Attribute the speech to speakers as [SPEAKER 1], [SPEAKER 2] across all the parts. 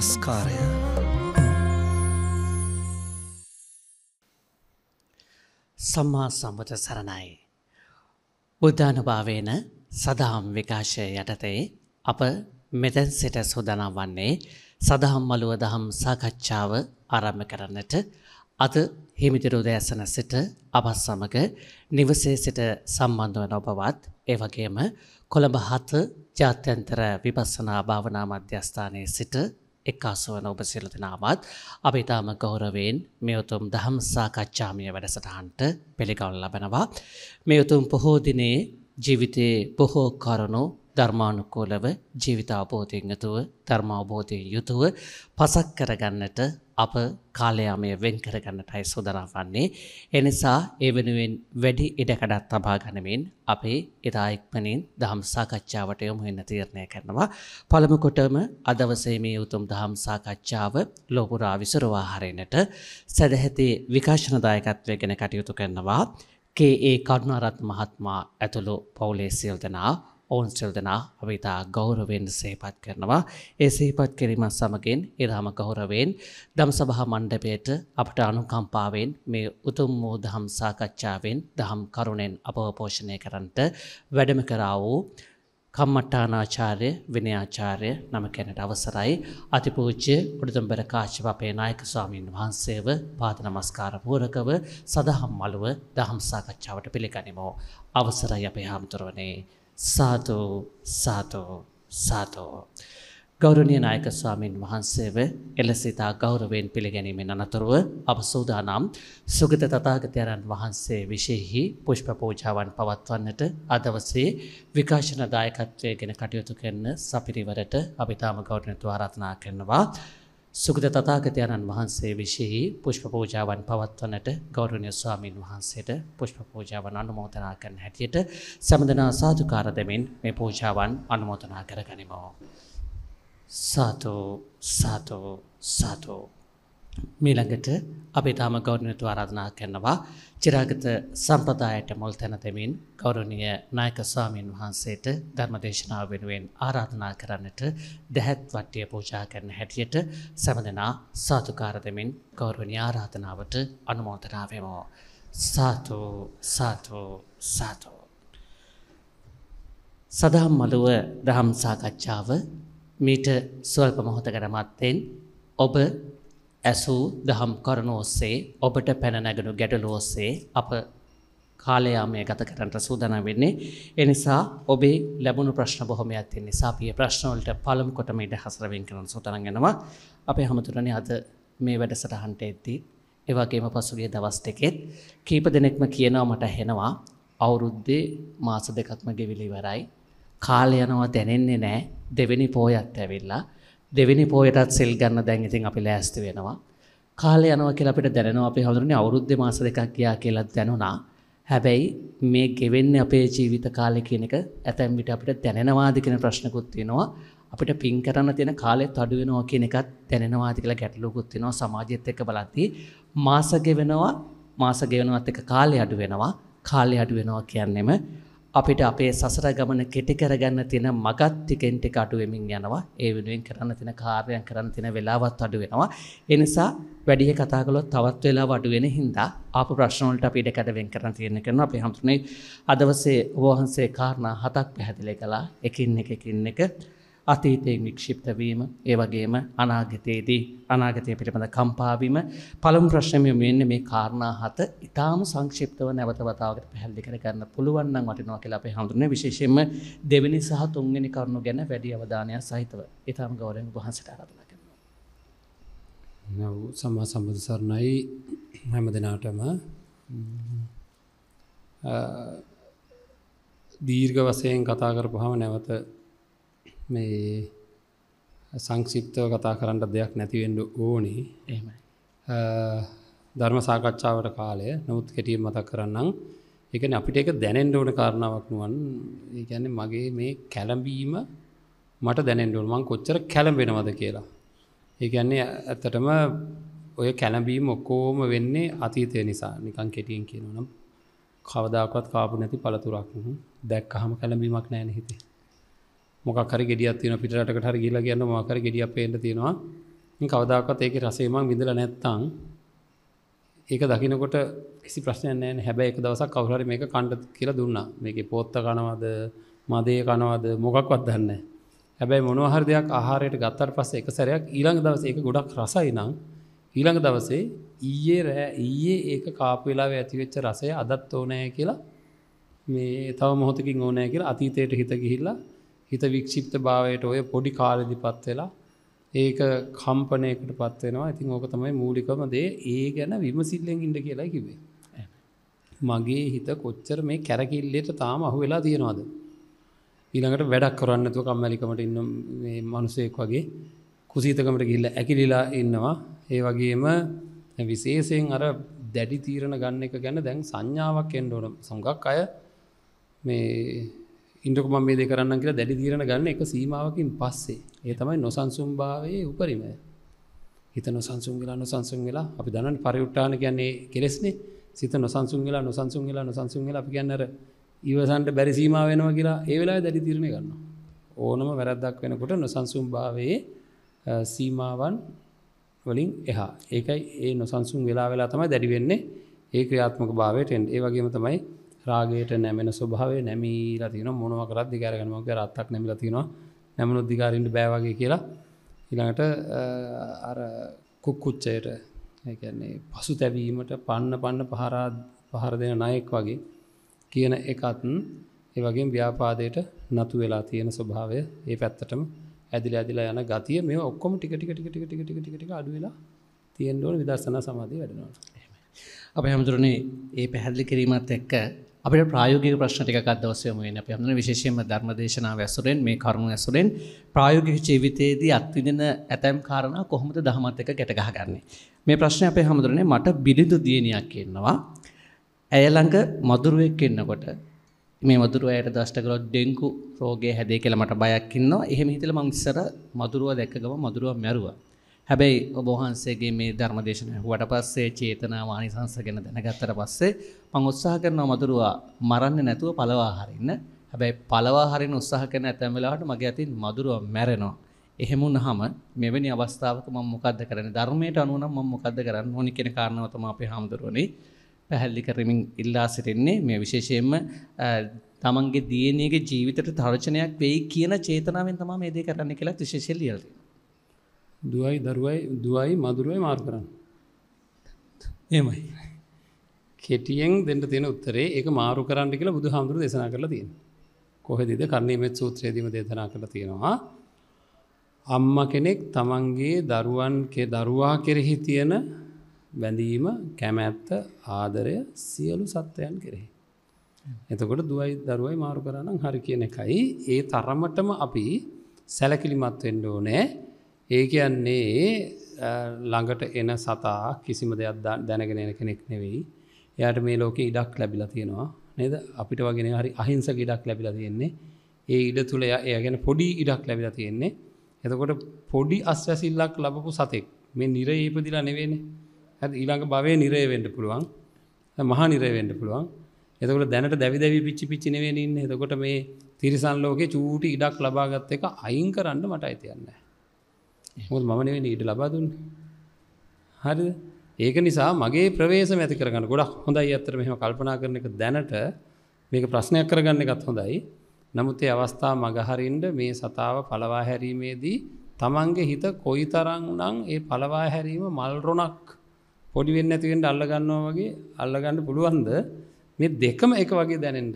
[SPEAKER 1] නමස්කාරය
[SPEAKER 2] සම්මා සම්බුත සරණයි. බුද්ධානුභාවේන සදාම් විකාශය යටතේ අප මෙතැන් සිට සෝදනා වන්නේ සදහම් මලුව දහම් සාකච්ඡාව ආරම්භ කරන්නට අද හිමිතිරෝදයසන සිට අපත් සමඟ නිවසේ සිට සම්බන්ධ වන ඔබවත් ඒවගේම කොළඹ හත ජාත්‍යන්තර විපස්සනා භාවනා මධ්‍යස්ථානයේ සිට එක්කාසුවන ඔබ සිලතිනාවත් අපි ඉතාම ගෞරවෙන් මෙයුතුම් දහම් සාකච්ඡාමිය වැඩසටහන්ට පිළිගවල් ලබෙනවා. මෙයුතුම් පොහෝදිනේ ජීවිතයේ බොහෝ කරනු ධර්මානුකූලව ජීවිතාබෝධයෙන් ඇතුව ධර්මාවබෝධයෙන් යුතුව පසක් කරගන්නට අප කාලයාමය වෙන් කරගන්නටයි සොදරාවන්නේ. එනිසා ඒ වෙනුවෙන් වැඩි ඉඩකඩත් තබා ගනමින් අපේ ඉතායික්මනින් දහම් සාකච්ඡාවට යොමු වෙන්න තීරණය කරනවා. පළමුකොටම අදවසේ මේ උතුම් දහම් සාකච්ඡාව ලෝපුරා විසුරුවා හරිනට සැදැහැති විකාශන දායකත්වය ගැන කටයුතු කරනවා. කේ ඒ කරුණාරත් මහත්මා ඇතුළු පවුලේ සියල් දෙනා ඔවුන් සිල් දෙනා අවිතා ගෞරවෙන් සේපත් කරනවා. ඒ සහිපත් කිරීමත් සමගින් ඉරහම ගෞරවෙන් දම් සභහ මණ්ඩපයට අපට අනුකම්පාවෙන් මේ උතුම් වූ දහම් සාකච්ඡාවෙන් දහම් කරුණෙන් අපවපෝෂණය කරන්ට වැඩම කරා වූ කම්මට්ටානාචාර්ය විනයාචාර්ය නම කැනට අවසරයි අතිපූච්චය පුඩතුම්බර කාශ්‍යප අපේ නායක ස්වාමීන් වහන්සේව පාත නමස්කාර පූරකව සදහම් මළුව දහම් සාකච්ඡාවට පිළිගනිමෝ. අවසරයි අපේ හාමුතුරුවනේ සාතෝ සාතෝ සාතෝ ගෞරවනීය නායක ස්වාමින් වහන්සේව එලසිතා ගෞරවයෙන් පිළිගැනීමෙන් අනතුරුව අප සූදානම් සුගත තථාගතයන් වහන්සේ විශේෂෙහි පුෂ්ප පූජාවන් පවත්වන්නට අදවසේ විකාශන දායකත්වයෙන් කටයුතු කරන සපිරිවරට අපි තාම ගෞරවණීයව ආරාධනා කරනවා සුගත තථාගතයන්න් වහන්සේ විශේෂයි පුෂ්ප පූජාවන් පවත්වනට ගෞරවනීය ස්වාමින් වහන්සේට පුෂ්ප පූජාවන් අනුමෝදනා කරන හැටියට සමදනා සාදුකාර දෙමින් මේ පූජාවන් අනුමෝදනා කරගනිමු සාතෝ සාතෝ සාතෝ මීළඟට අපි තාම ගෞරනතු ආරාධනා කරනවා චිරාගත සම්පදායට මුල් තැන දෙමින් ගෞරවනීය නායක ස්වාමීන් වහන්සේට ධර්මදේශනාව වෙනුවෙන් ආරාධනා කරන්නට දැහැත් වට්ටිය පූජා කරන හැටියට සමදෙනා සාතුකාර දෙමින් ගෞරවනීය ආරාධනාවට අනුමෝදනා වෙමු සාතු සාතු සාතු සදහම් මළුව දහම් සාකච්ඡාව මීට සල්ප මොහොතකට මත්තෙන් ඔබ ඇසූ දහම් කරුණු ඔස්සේ ඔබට පැන නැගුණු ගැටලු ඔස්සේ අප කාලයාමය ගත කරන්නට සූදානම් වෙන්නේ. ඒ නිසා ඔබේ ලැබුණු ප්‍රශ්න බොහොමයක් තියෙන නිසා අපි මේ ප්‍රශ්න වලට පළමු කොටම ඉඩ හසරවෙන් කරන්න සූදානම් වෙනවා. අපේ හැමතුරනේ අද මේ වැඩසටහනට එද්දී ඒ වගේම පසුගිය දවස් දෙකෙත් කීප දෙනෙක්ම කියනවා මට හෙනවා අවුරුද්දේ මාස දෙකක්ම ගෙවිලා ඉවරයි. කාලය යනවා දැනෙන්නේ නැහැ. දෙවෙනි පෝයත් ඇවිල්ලා දෙවෙනි පෝයටත් සෙල් ගන්න දැන් ඉතින් අපි ලෑස්ති වෙනවා. කාලය යනවා කියලා අපිට දැනෙනවා අපි හැමෝටම අවුරුද්ද මාස දෙකක් ගියා කියලා දැනුණා. හැබැයි මේ ගෙවෙන්නේ අපේ ජීවිත කාලය කියන එක ඇතැම් විට අපිට දැනෙනවාද කියන ප්‍රශ්නකුත් වෙනවා. අපිට පින් කරන්න තියෙන කාලෙත් අඩු වෙනවා කියන එකත් දැනෙනවාද කියලා ගැටලුකුත් වෙනවා සමාජයත් එක්ක බලද්දී මාස ගෙවෙනවා මාස ගෙවෙනවත් එක්ක කාලය අඩු වෙනවා කාලය අඩු වෙනවා කියන්නේම අපිට අපේ සසර ගමන කෙටි කරගන්න තියෙන මගත් ටිකෙන් ටික අඩුවෙමින් යනවා. ඒ වෙනුවෙන් කරන්න තියෙන කාර්යයන් කරන්න තියෙන වෙලාවත් අඩු වෙනවා. ඒ නිසා වැඩි කතා කළොත් තවත් වෙලාව අඩු වෙන හින්දා ආපු ප්‍රශ්න වලට අපි ඉඩකඩ වෙන් කරන්න තියෙන කරනවා. අපි හම්තුනේ අදවසේ වහන්සේ කාරණා හතක් පැහැදිලි කළා. එකින් එක එකින් එක අතීතයෙන් වික්ෂිප්තවීම ඒවගේම අනාගතයේදී අනාගතය පිළිබඳ කම්පාවීම පළම් ප්‍රශ්නමය මෙන්න මේ කාරණා හත ඉතාම සංක්ෂිප්තව නැවතවතාවට පැහැල්ලි කර ගන්න පුළුවන්න වටිනවා කියලා අපේ හඳුන විශේෂෙන්ම දෙවනි සහ තුන්ගනි කරුණු ගැන වැඩි අවධානයක් සහිතව ඉතාම ගෞරෙන් වහන්සට අරදන කරනවා.
[SPEAKER 1] සම්මා සම්බධ සරණයි හැම දෙනාටම දීර්ඝ වසයෙන් කතා කරපුහම නැවත මේ සංක්ෂිප්තව කතා කරන්නට දෙයක් නැතිවෙන්ඩ ඕනේ එහමයි ධර්ම සාකච්ඡාවට කාලය නමුත් කෙටියම් මතක් කරන්නම් එකන අපිට එක දැනෙන්ඩ ඕන කාරණාවක් නුවන් ඒගැන මගේ මේ කැලඹීම මට දැනෙන්ඩුවන් මං කොච්චර කැලඹෙනවද කියලා ඒගැන්නේ ඇත්තටම ඔය කැලඹීම ඔක්කෝම වෙන්නේ අතීතය නිසා නිකන් කෙටියෙන් කියනනම් කවදාකත් කාපු නැති පළතුරක් දැක් අහම කැලඹීමක් නෑන හිතේ මොකර ගෙඩියත් තින පිටට හර ගිල ගන්න මකර ගෙඩිය පේට තියෙනවා කවදාකත් ඒක රසේම විඳල නැත්තං ඒක දකිනකොට කිසි ප්‍රශ්නයනෑ හැබැයි එක දවසක් කවුහර මේක කණ්ඩ කියලා දුන්නා මේක පොත්ත කනවද මදය කනවද මොකක්වත් දන්න හැබැයි මොනහර දෙයක් ආහාරයට ගත්තර පස්ස එක සැරයක් ඊළඟ දවස ඒක ගොඩක් රසයි නම් ඊළඟ දවසේ ඊයේ රෑ ඊයේ ඒක කාපු වෙලාව ඇතිවෙච්ච රසය අදත් ඕනෑ කියලා මේ තව මොහොතකින් ඕනෑ කියලා අතීතයට හිත ගිහිල්ලා හිත වික්ෂිප්ත භාවයට ඔය පොඩි කාලදි පත් වෙලා ඒක කම්පනයකට පත්වෙනවා ඉතින් ඕක තමයි මූලිකම දේ ඒ ගැන විමසිල්ලෙන් ඉඩ කියලා කිවේ. මගේ හිත කොච්චර මේ කැරකිල්ලට තාම අහු වෙලා තියෙනවාද. ඊළඟට වැඩක් කරන්නතු කම්මැලිකමට ඉන්න මනුසයෙක් වගේ කුසීතකමට ගිල්ල ඇකිලිලා ඉන්නවා ඒ වගේම විශේෂයෙන් අර දැඩි තීරණ ගන්න එක ගැන දැන් සංඥාවක් එන්ඩ ඕන සංගක් අය මේ ඉන්ඩක ම මේ දෙ කරන්න කියලා දැඩි තීරණ ගන්න එක සීමාවකින් පස්සේ ඒ තමයි නොසන්සුම් භාවයේ උපරිම හිත නොසන්සුම් වෙලා නොසන්සුම් වෙලා අපි දනන් පරිඋට්ටාන කියන්නේ කෙලෙස්නේ සිත නොසන්සුම් වෙලා නොසන්සුම් වෙලා නොසන්සුම් වෙලා අපි කියන්නේ අර ඉවසන්ට බැරි සීමාව වෙනවා කියලා ඒ වෙලාවේ දැඩි තීරණ ගන්නවා ඕනම වැරද්දක් වෙනකොට නොසන්සුම් භාවයේ සීමාවන් වලින් එහා ඒකයි ඒ නොසන්සුම් වෙලා වෙලා තමයි දැඩි වෙන්නේ ඒ ක්‍රියාත්මක භාවයට එන්නේ ඒ වගේම තමයි රාගේට නැමෙන ස්වභාවේ නැමීල තින මොනවකරත් දිගරගෙනමක රත්තක් නැමිල තිනවා නැමනු දිගාරන්ට බෑවගේ කියලා ඉළඟට අර කුක්කුච්චයට ඒන්නේ පසු තැවීමට පන්න පන්න පහරා පහර දෙන නයෙක් වගේ කියන එකත්න් ඒවගේ ව්‍යාපාදයට නතු වෙලා තියෙන ස්වභාවය ඒ පැත්තටම ඇදිල ඇදිලා යන ගතිය මේ ඔක්කොම ටික ටික ටික ටික ටික ටික ටික අඩුවෙලා තියෙන්ඩෝන විදර්ශන සමාධී වැඩනවා
[SPEAKER 2] අප හැමතුරනේ ඒ පැහැදිලි කිරීමත් එක්ක අපිට ප්‍රායෝගික ප්‍රශ්න ටිකක් අදවසයම වෙන අප හඳන විශේෂයෙන්ම ධර්මදේශනාව ඇසුරෙන් මේ කරුණු ඇසුරෙන් ප්‍රායෝගික ජීවිතයේදී අත්විඳෙන ඇතැම් කාරණ කොහොමද දහමත් එක ගැටගහගන්නේ. මේ ප්‍රශ්න අපේ හමුදුරනේ මට බිලිඳු දියණියක් කියනවා. ඇයළඟ මදුරුවෙක් ඉන්නකොට මේ මදුරුව අයට දෂ්ටකරොත් ඩෙංගු රෝගය හැදේ කියලා මට බයක් ඉන්නවා. එහෙම හිතලා මං ඉස්සර මදුරුව දැක්ක ගම මදුරුව මැරුවා. හැබැයි ඔබහන්සේගේ මේ ධර්මදේශන හුවට පස්සේ චේතනා වානිසංස ගැන දැනගත්තට පස්සේ මං උත්සාහ කරනවා මතුරුවා මරන්න නැතුව පලවා හරින්න හැබැයි පලවා හරින උත්සාහ කරන ඇතැම් වෙලාවට මගේ අතින් මధుරව මැරෙනවා. එහෙම වුණාම මෙවැනි අවස්ථාවක මම මොකද්ද කරන්නේ? ධර්මයට අනුව නම් මම මොකද්ද කරන්න ඕනි කියන කාරණාව තමයි අපි හැමදෙරුවනේ පැහැදිලි කරමින් ඉල්ලා සිටින්නේ. මේ විශේෂයෙන්ම තමන්ගේ දියණියගේ ජීවිතයට තරචනයක් වෙයි කියන චේතනාවෙන් තමයි මේ දේ කරන්න කියලා විශේෂයෙන් ලියලා දුවයි දරුවයි දුවයි මදුරුවයි මාර් කරන්න
[SPEAKER 1] එමයි කෙටියෙන් දෙට තියෙන උත්තරේ එක මාරු කරන්න කියලා බුදු හාමුදුර දෙසනා කරලා තියෙන කොහෙදද කරණීමත් සූත්‍රයේදීම දේතනා කරලා තියෙනවා අම්ම කෙනෙක් තමන්ගේ දරුවන්ගේ දරුවා කෙරෙහි තියෙන බැඳීම කැමැත්ත ආදරය සියලු සත්වයන් කෙරෙහි එතකොට දුවයි දරුවයි මාරු කරන්න හරි කියන එකයි ඒ තරමටම අපි සැලකිලිමත් වෙන්ඩ ඕනෑ ඒ කියන්නේ ළඟට එන සතා කිසිම දෙයක් දැනගෙන එන කෙනෙක් නෙවෙයි එයට මේ ලෝක ඉඩක් ලැබිල තියෙනවා නේද අපිට වගෙන හරි අහිංසක ඉඩක් ලැබිල තියෙන්නේ ඒ ඉඩ තුළ එය ගැන පොඩි ඉඩක් ලැබිල තියෙන්නේ එතකොට පොඩි අස්වැසිල්ලක් ලබපු සතෙක් මේ නිරේ ඉපදිලා නෙවෙන ඇ ඊළඟ භවය නිරේවෙන්ඩ පුළුවන් මහා නිරේවෙන්ඩ පුළුවන් එතකට දැනට දැවි දැවි පිච්චි පිච්චි නවෙනන්න එතකොට මේ තිරිසන් ලෝකේ චූටි ඉඩක් ලබාගත් එක අයින් කරන්න මට අයිතියන්නේ මොද මම නෙවෙයි ඊට ලබා දුන්නේ. හරිද? ඒක නිසා මගේ ප්‍රවේශම ඇති කරගන්න ගොඩක් හොඳයි අතර මෙහෙම කල්පනා කරන එක දැනට මේක ප්‍රශ්නයක් කරගන්න එකත් හොඳයි. නමුත් ඒ අවස්ථා මගහරින්න මේ සතාව පළවා හැරීමේදී තමන්ගේ හිත කොයිතරම් නම් ඒ පළවා හැරීම මල් රොණක් පොඩි වෙන්නේ නැති වෙන්න අල්ල ගන්නවා වගේ අල්ල ගන්න පුළුවන්ද? මේ දෙකම එක වගේ දැනෙන්න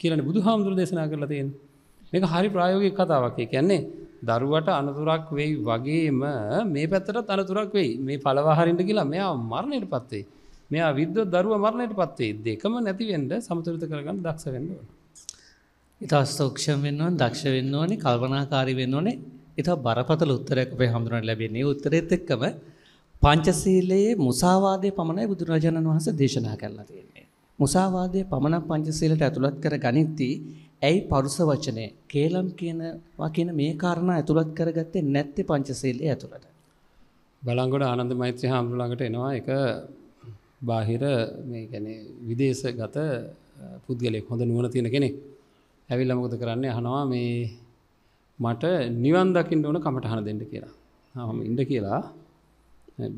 [SPEAKER 1] කියලානේ බුදුහාමුදුරු දේශනා කරලා තියෙන්නේ. මේක හරි ප්‍රායෝගික කතාවක්. ඒ කියන්නේ දරුවට අනතුරක් වෙයි වගේම මේ පැත්තට තනතුරක් වෙයි මේ පළවාහරින්ට කියලා මෙයා මරණයට පත්වේ මෙයා විද්ව දරුව මරණයට පත්වේ දෙකම නැතිවෙන්ට සමතුරිත කරගන්න දක්ෂ වෙන්න ඕන.
[SPEAKER 2] ඉතා ස්තෝක්ෂම් වෙන්නුවන් දක්ෂ වෙන්න ඕනි කල්පනාකාරි වෙන්න ඕනේ ඉතා බරපතල උත්තරයක් අපේ හඳුනට ලැබෙන්නේ උත්තරෙත් එක්කම පංචසීලයේ මුසාවාදය පමණයි බුදුරජාණන් වහන්සේ දේශනා කරලා තියෙන්නේ. මුසාවාදය පමණක් පංචශීලයට ඇතුළත් කර ගනිද්දී ඇයි පරුස වචනය කේලම් කියනවා කියන මේ කාරණා ඇතුළත් කරගත්තේ නැත්තේ පංචශීලයේ ඇතුළට.
[SPEAKER 1] බලංගොඩ ආනන්ද මෛත්‍රී හාමුදුරුවන්ට එනවා එක බාහිර මේ කියන්නේ විදේශගත පුද්ගලයෙක් හොඳ නුවණ තියෙන කෙනෙක්. ඇවිල්ලා මොකද කරන්නේ අහනවා මේ මට නිවන් දකින්න ඕන කමටහන දෙන්න කියලා. මම ඉන්න කියලා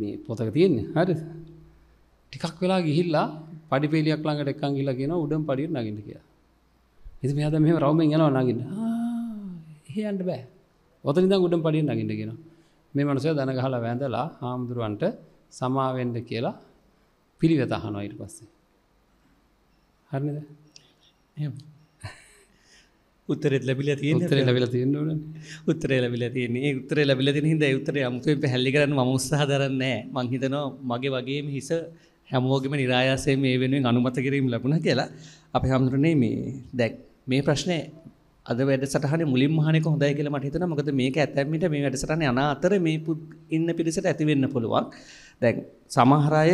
[SPEAKER 1] මේ පොතක තියෙන්නේ. හරිද? ටිකක් වෙලා ගිහිල්ලා පඩිපේලියක් ළඟට එක්කන් ගිහිල්ලා කියනවා උඩම පඩියට නගින්න කියලා. ඉතින් මෙයා දැන් මෙහෙම රවුමෙන් යනවා නගින්න. ආ එහෙ යන්න බෑ. ඔතන ඉඳන් උඩම පඩියට නගින්න කියනවා. මේ මනුස්සයා දන ගහලා වැඳලා හාමුදුරුවන්ට සමාවෙන්න කියලා පිළිවෙත අහනවා ඊට පස්සේ. හරිනේද? එහෙම.
[SPEAKER 2] උත්තරෙත් ලැබිලා තියෙන උත්තරේ ලැබිලා තියෙන්න ඕනේ උත්තරේ ලැබිලා තියෙන්නේ ඒ උත්තරේ ලැබිලා තියෙන හින්දා ඒ උත්තරේ අමුතුවෙන් පැහැල්ලි කරන්න මම උත්සාහ දරන්නේ නැහැ මං හිතනවා මගේ වගේම හිස හැමෝගෙම නිරායාසයෙන් මේ වෙනුවෙන් අනුමත කිරීම ලැබුණ කියලා අපි හමුදුරනේ මේ දැක් මේ ප්‍රශ්නය අද වැඩසටහන මුලින් මහනක හොඳයි කියලා මට හිතෙනවා මොකද මේක ඇතැම්මිට මේ වැඩසටහන යන අතර මේ ඉන්න පිරිසට ඇති වෙන්න පුළුවන් දැන් සමහර අය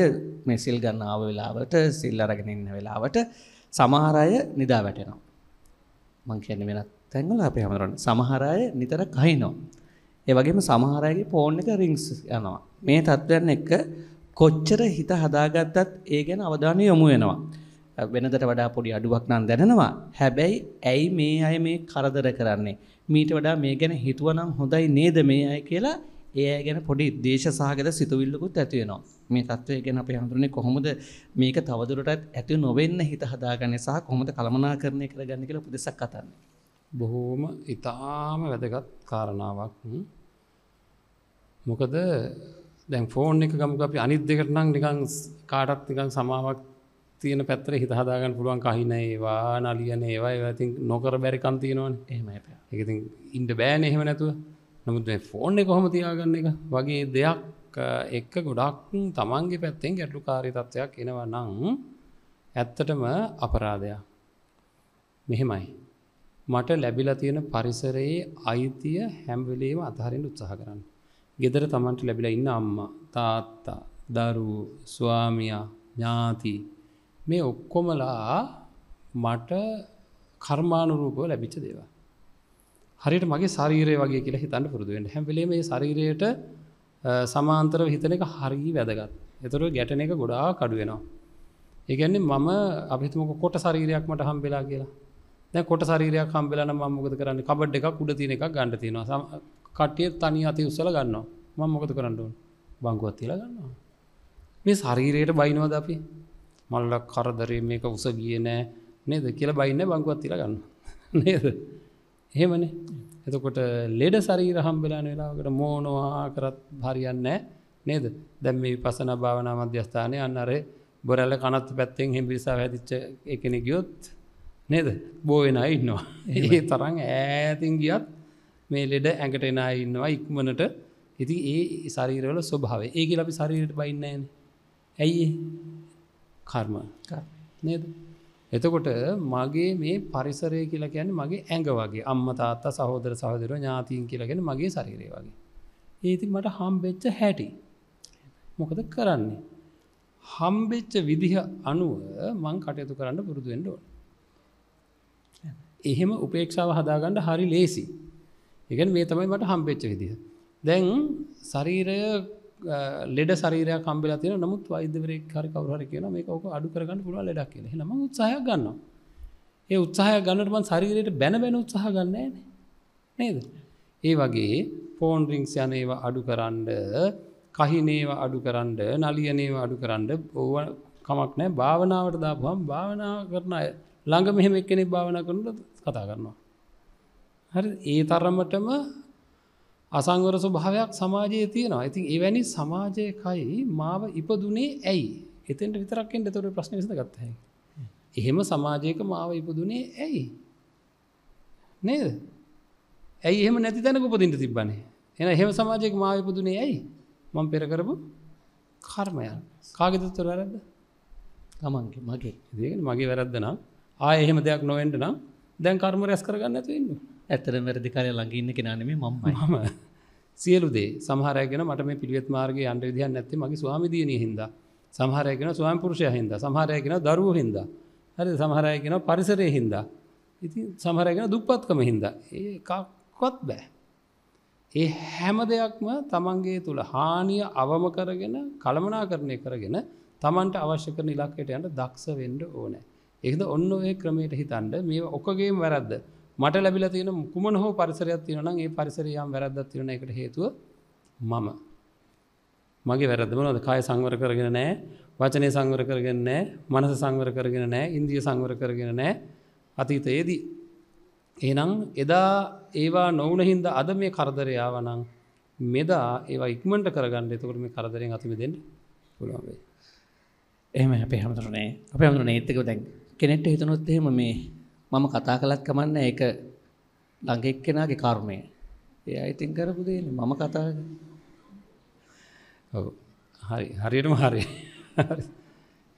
[SPEAKER 2] මේ සිල් ගන්න ආව වෙලාවට සිල් අරගෙන ඉන්න වෙලාවට සමහර අය නිදා වැටෙනවා මං කියන්නේ වෙනත් තැන්වල අපි හමුදුරන්නේ සමහර අය නිතර කහිනවා ඒ වගේම සමහර අයගේ ෆෝන් එක රින්ග්ස් යනවා මේ තත්ත්වයන් එක්ක කොච්චර හිත හදාගත්තත් ඒ ගැන අවධානය යොමු වෙනවා. වෙනදට වඩා පොඩි අඩුවක් නම් දැනෙනවා. හැබැයි ඇයි මේ අය මේ කරදර කරන්නේ? මීට වඩා මේ ගැන හිතුවනම් හොඳයි නේද මේ අය කියලා ඒ අය ගැන පොඩි දේශසහගත සිතුවිල්ලකුත් ඇති වෙනවා. මේ தત્ත්වය ගැන අපි හඳුනන්නේ කොහොමද මේක තවදුරටත් ඇති නොවෙන්න හිත හදාගන්නේ සහ කොහොමද කළමනාකරණය කරගන්නේ කියලා උපදෙසක් අතන්නේ. බොහෝම ඊටාම වැදගත් කාරණාවක්. මොකද
[SPEAKER 1] දැන් ෆෝන් එක ගමක අපි අනිත් දෙකට නම් නිකන් කාටත් නිකන් සමාවක් තියෙන පැත්තර හිත හදාගන්න පුළුවන් කහින ඒවා නලියන ඒවා ඒවතින් නොකර බැරිකම් තියෙනවන එහමයි එකති ඉන්ඩ බෑන එහෙම නැතුව නමුත් ෆෝන් එක කොහොම තියාගන්න එක වගේ දෙයක් එක්ක ගොඩක් තමන්ගේ පැත්තෙන් ගැටලු කාරි තත්ත්වයක් එනවා නං ඇත්තටම අපරාධයක් මෙහෙමයි මට ලැබිලා තියෙන පරිසරයේ අයිතිය හැම්වෙලේම අතහරින් උත්සාහ කරන්න ගෙදර තමන්ට ලැබිලා ඉන්න අම්මා තාත්තා දරුවෝ ස්වාමයා ඥාති මේ ඔක්කොමලා මට කර්මානුරූපව ලැබිච්ච දේවා. හරියට මගේ ශරීරය වගේ කියලා හිතන්න පුරුදු වෙන්න. හැම වෙලේම මේ ශරීරයට සමාන්තරව හිතන එක හරිය වැදගත්. ඒතර ගැටෙන එක ගොඩාක් අඩු වෙනවා. ඒ කියන්නේ මම අපි හිතමුකෝ කොට ශරීරයක් මට හම්බෙලා කියලා. දැන් කොට ශරීරයක් හම්බෙලා නම් මම මොකද කරන්නේ? කබඩ් එකක් උඩ තියෙන එකක් ගන්න තියෙනවා. කට්ටිය තනි අති උසල ගන්නවා ම මොකද කරන්නඩුවන් බංගුවත් තිල ගන්නවා. මේ සරීරයට බයිනවද අපි මල්ලක් කරදරේ මේක උස ගිය නෑ නේද කියල බයින්න බංගුවත් තිල ගන්න නේද එහෙමනේ එතකොට ලෙඩ සරීර හම්බෙලාන වෙලාකට මෝනවා කරත් හරියන්න නේද දැම් මේ පසන භාවනා මධ්‍යස්ථානය අන්නරේ බොරැල්ල කනත් පැත්තෙන් හිමිසා හැදිච්ච එකෙන ගියොත් නේද බෝවෙන ඉන්නවා ඒ තරන් ඈතින් ගියත් මේ ලෙඩ ඇඟට එනා ඉන්නවා ඉක්මනට ඉති ඒ ශරීරවල ස්වභාව ඒක අපි ශරීරයට බයින්නන ඇයි කර්ම නේද එතකොට මගේ මේ පරිසරය කියලා ගැන මගේ ඇඟ වගේ අම්ම තාත්තා සහෝදර සහදර ඥාතීන් කියලගෙන මගේ ශරීරය වගේ ඒති මට හම්බෙච්ච හැටි මොකද කරන්නේ හම්බෙච්ච විදිහ අනුව මං කටයුතු කරන්න පුරුදුුවෙන්ඩ ඕන එහෙම උපේක්ෂාව හදාගන්න හරි ලේසි එකන් මේ තමයි මට හම්පෙච්ච විදිහ. දැන් සරීරය ලෙඩ සරීරය කම්බෙලා තියෙන නමුත් වෛද්‍යවරයෙක් හරි කවුරු හරි කියලා මේක ඔක අඩු කරගන්න පුළුවන් ලෙඩක් කියලා. එහෙනම් මම උත්සාහයක් ගන්නවා. ඒ උත්සාහය ගන්නට මන් ශරීරයට බැන බැන උත්සාහ ගන්නෑ නේද. ඒ වගේ ෆෝන් රිංක්ස් යන ඒවා අඩු කරන්ඩ කහිනේව අඩු කරන්ඩ නලියනේව අඩු කරන්ඩ ඕව කමක් නෑ භාවනාවට දාපුහම් භාවනා කරන අය ළඟ මෙහෙම එක්කෙනෙ භාවනා කරනට කතා කරනවා. හරි ඒ තරමටම අසංවර ස්වභාවයක් සමාජයේ තියෙනවා ඉතින් එවැනි සමාජයකයි මාව ඉපදුනේ ඇයි එතෙන්ට විතරක්ෙන් තොර ප්‍රශ්න විස ගත්තහ එහෙම සමාජයක මාව ඉපදුනේ ඇයි නේද ඇයි එහෙම නැති තැන උපදින්ට තිබන්නේ එන එහෙම සමාජයක මාව ඉපදුනේ ඇයි මං පෙරකරපු කර්මයන් කාගෙත තොර වැරද්ද ගමන්ගේ මගේ දගෙන මගේ වැරද්දනම් ආය එහෙම දෙයක් නොවෙන්ට නම් දැන් කර්ම රැස් කරගන්න ඇතුවන්න ඇතර වැරදි කාලය ළඟඉන්න කෙනනෙම මම හම සියලුදේ සහරයගෙන මට මේ පිළිවෙත් මාර්ග අන්ඩ විදිහන් නැති මගේ ස්වාමිදියන හිද සහරයගෙන ස්වාම්පුරුෂය හිද සහරයගෙන දරුව හිද හරි සහරයගෙන පරිසරය හින්ද ඉති සහරයගෙන දුප්පත්කම හින්ද ඒකොත් බෑ ඒ හැම දෙයක්ම තමන්ගේ තුළ හානිය අවම කරගෙන කළමනා කරණය කරගෙන තමන්ට අවශ්‍ය කරන ඉලක්කයට යන්ට දක්ෂ වෙන්ඩ ඕනෑ ඒද ඔන්න ඒ ක්‍රමයට හිතන්ඩ මේ ඔක්කගේ වැරද්ද මට ලැබිල තියෙන කුමන හෝ පරිසරයක් තියෙනන ඒ පරිසරයම් වැරද්දත් තියෙන එකට හේතුව මම මගේ වැරදම නොද කාය සංවර කරගෙන නෑ වචනය සංවර කරගෙන නෑ මනස සංවර කරගෙන නෑ ඉන්දිය සංවර කරගෙන නෑ අතීතයේදී. එනම් එදා ඒවා නොවන හින්ද අද මේ කරදරයාවනං මෙදා ඒවා ඉක්මට
[SPEAKER 2] කරගන්න එතකට මේ කරදරෙන් අතිමි දෙන්න පුළුවන්වේ. එහම අපේ හමුතුරනේ අප හමුුරනේ එත්තක දැන්. කෙනෙක්ට හිතනොත් එහෙම මේ මම කතා කළත් කමන්නේ ඒක ළඟ එක්කෙනාගේ කර්මය. ඒ අයිතින් කරපු දෙන්නේ මම කතා ඔව් හරි හරියටම හරි.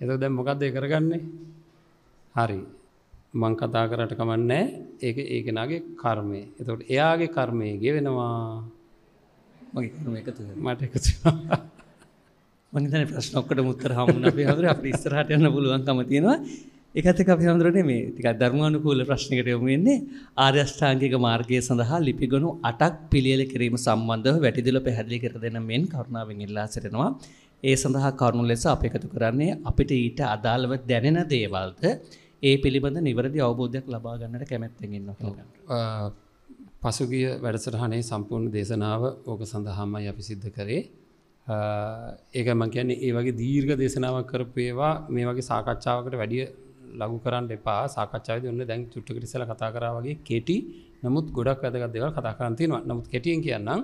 [SPEAKER 2] එතකොට දැන් මොකද්ද ඒ
[SPEAKER 1] කරගන්නේ? හරි. මං කතා කරාට කමන්නේ ඒක ඒ කෙනාගේ කර්මය. එතකොට එයාගේ කර්මය ගෙවෙනවා. මගේ කර්මය එකතු වෙනවා. මට
[SPEAKER 2] එකතු වෙනවා. මං හිතන්නේ ප්‍රශ්න ඔක්කොටම උත්තර හම්බුනා අපි හඳුර අපිට ඉස්සරහට යන්න පුළුවන්කම තියෙනවා. එකත් එක පිහඳුරනේ මේ ටිකක් ධර්මානුකූල ප්‍රශ්නකට යොමු වෙන්නේ ආර්ය අෂ්ටාංගික මාර්ගය සඳහා ලිපිගණු 8ක් පිළියෙල කිරීම සම්බන්ධව වැටිදිල පැහැදිලි කර දෙන මෙන් කරුණාවෙන් ඉල්ලා සිටිනවා. ඒ සඳහා කරුණු ලෙස අප එකතු කරන්නේ අපිට ඊට අදාළව දැනෙන දේවල්ද ඒ පිළිබඳ නිවැරදි අවබෝධයක් ලබා ගන්නට කැමැත්තෙන් ඉන්නවා.
[SPEAKER 1] පසුගිය වැඩසටහනේ සම්පූර්ණ දේශනාව ඕක සඳහාමයි අපි සිද්ධ කරේ. ඒක මං කියන්නේ ඒ වගේ දීර්ඝ දේශනාවක් කරපු ඒවා මේ වගේ සාකච්ඡාවකට වැඩිය ලගු කරන්න එපා සාකච්ඡාද ඔන්න දැන් චුට්ටිකරිසල කතා කරාවගේ කෙටි නමුත් ගොඩක් වැදගත් දෙවල් කතා කරන්තියනවා නමුත් කෙටියෙන් කියන්නම්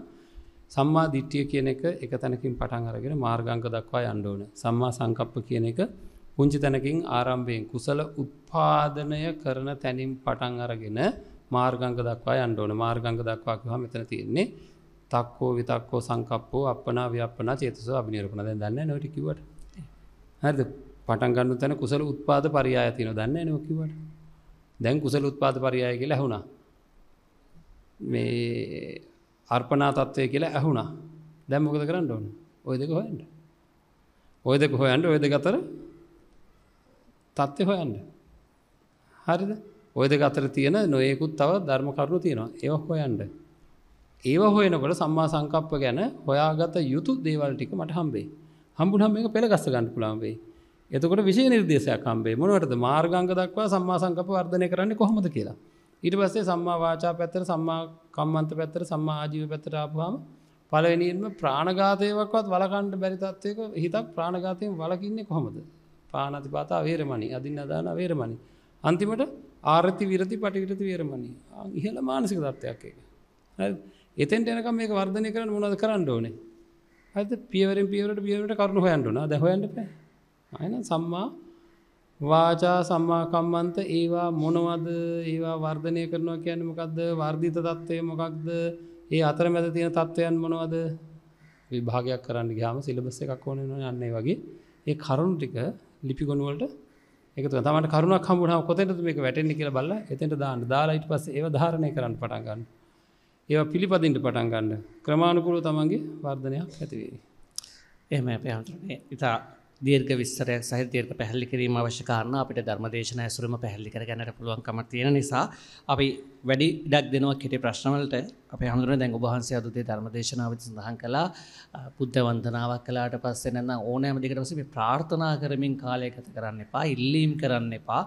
[SPEAKER 1] සම්මා දිට්ටිය කියන එක එක තැනකින් පටන් අරගෙන මාර්ගංක දක්වා අන්ඩෝන සම්මා සංකප්ප කියන එක පුංචි තැනකින් ආරම්භයෙන් කුසල උත්පාදනය කරන තැනින් පටන් අරගෙන මාර්ගංක දක්වා අන්ඩෝන මාර්ගංක දක්වා හා මෙතන තියෙන්නේ තක්කෝ විතක්කෝ සංකප්පෝ අපනා ව්‍යපනා චේතස අභිනිරපන දැන්න නොටිකිවට හරිද පටන්ගන්නු තැන කුසල උත්පාද පරියාය තින දන්න නොකිවට දැන් කුසල උත්පාද පරියාය කියලා ඇහුුණා මේ අර්පනා තත්ත්වය කියලා ඇහුුණා දැම්මොකද කරන්න ඕන ඔය දෙක හොයන්ට ඔය දෙක හොයන්ට ඔය දෙ ගතර තත්ත්ය හොයන්ට හරිද ඔය දෙක අතර තියෙන නොයෙකුත් තව ධර්ම කරුණු තියෙනවා ඒව හොයන්ට ඒව හොයනකොට සම්මා සංකප්ප ගැන හොයාගත යුතු දේවල් ටික මට හම්බේ හම්බුනහම මේක පෙළ ගස්ස ගන්න පුළන්වෙේ එතකොට විශෂ නිර්දේශයක් කම්බේ මොනවටද මාර්ගංග දක්වා සම්මා සංකප වර්ධනය කරන්නේ කොහොමද කියලා. ඊට පස්සේ සම්මා වාචා පැත්තර සම්මා කම්මන්ත පැත්තර සම්මා ආජීව පැත්තර ආපුහම පලවෙනින්ම ප්‍රාණගාතයවක්වත් වලකණ්ඩ බැරිතත්වයක හිතක් ප්‍රාණගාතයෙන් වලකින්නේ කොහොමද. පානතිපාතා වේරමණී අධින්න අදාන වේරමණී. අන්තිමට ආරති විරති පටිවිරති වේරමණී ඉහළ මානසික තත්ත්වයක් එක. එතෙන්ට එනක මේක වර්ධනය කරන්න මොනද කරන්න ඕනේ. ඇත පියවරෙන් පියවරට පියවරට කරුණු හොයන්ටුනා දැහොයන්ට පෑ. අයන සම්මා වාචා සම්මාකම්මන්ත ඒවා මොනවද ඒවා වර්ධනය කරනවා කියන්න මොකක්ද වර්ධීත තත්ත්වය මොකක්ද ඒ අතර මැද තියෙන තත්ත්වයන් මොනවද විභාගයක් කරන්න ගාම සිලබස්ස එකක් ඕන යන්නේ වගේ ඒ කරුණු ටික ලිපිගොනුවලට එක තමට කරුණ කම්බුණ කොතට මේක වැටෙන්ි කියල බල්ල එතට දාන්න දාලායිට පස ඒ ධාරණය කරන්න පටන්ගන්න ඒවා පිළිපදින්ට පටන්ගන්න ක්‍රමාණුකුළු තමන්ගේ වර්ධනයක් ඇතිවේ.
[SPEAKER 2] එහෙම අපේ අන්ටරනේ ඉතා දීර්ඝ විස්තරයක් සහිත දීර්ඝ පැහැදිලි කිරීම අවශ්‍ය කාරණා අපිට ධර්මදේශන ඇසුරම පැහැදිලි කරගන්නට පුළුවන්කම තියෙන නිසා අපි වැඩි ඉඩක් දෙනවා කෙටි ප්‍රශ්න වලට. අපේ හඳුනන දැන් ඔබ වහන්සේ අද උදේ ධර්මදේශනාවෙත් සඳහන් කළා බුද්ධ වන්දනාවක් කළාට පස්සේ නැත්නම් ඕනෑම දෙයකට පස්සේ මේ ප්‍රාර්ථනා කරමින් කාලය ගත කරන්න එපා, ඉල්ලීම් කරන්න එපා.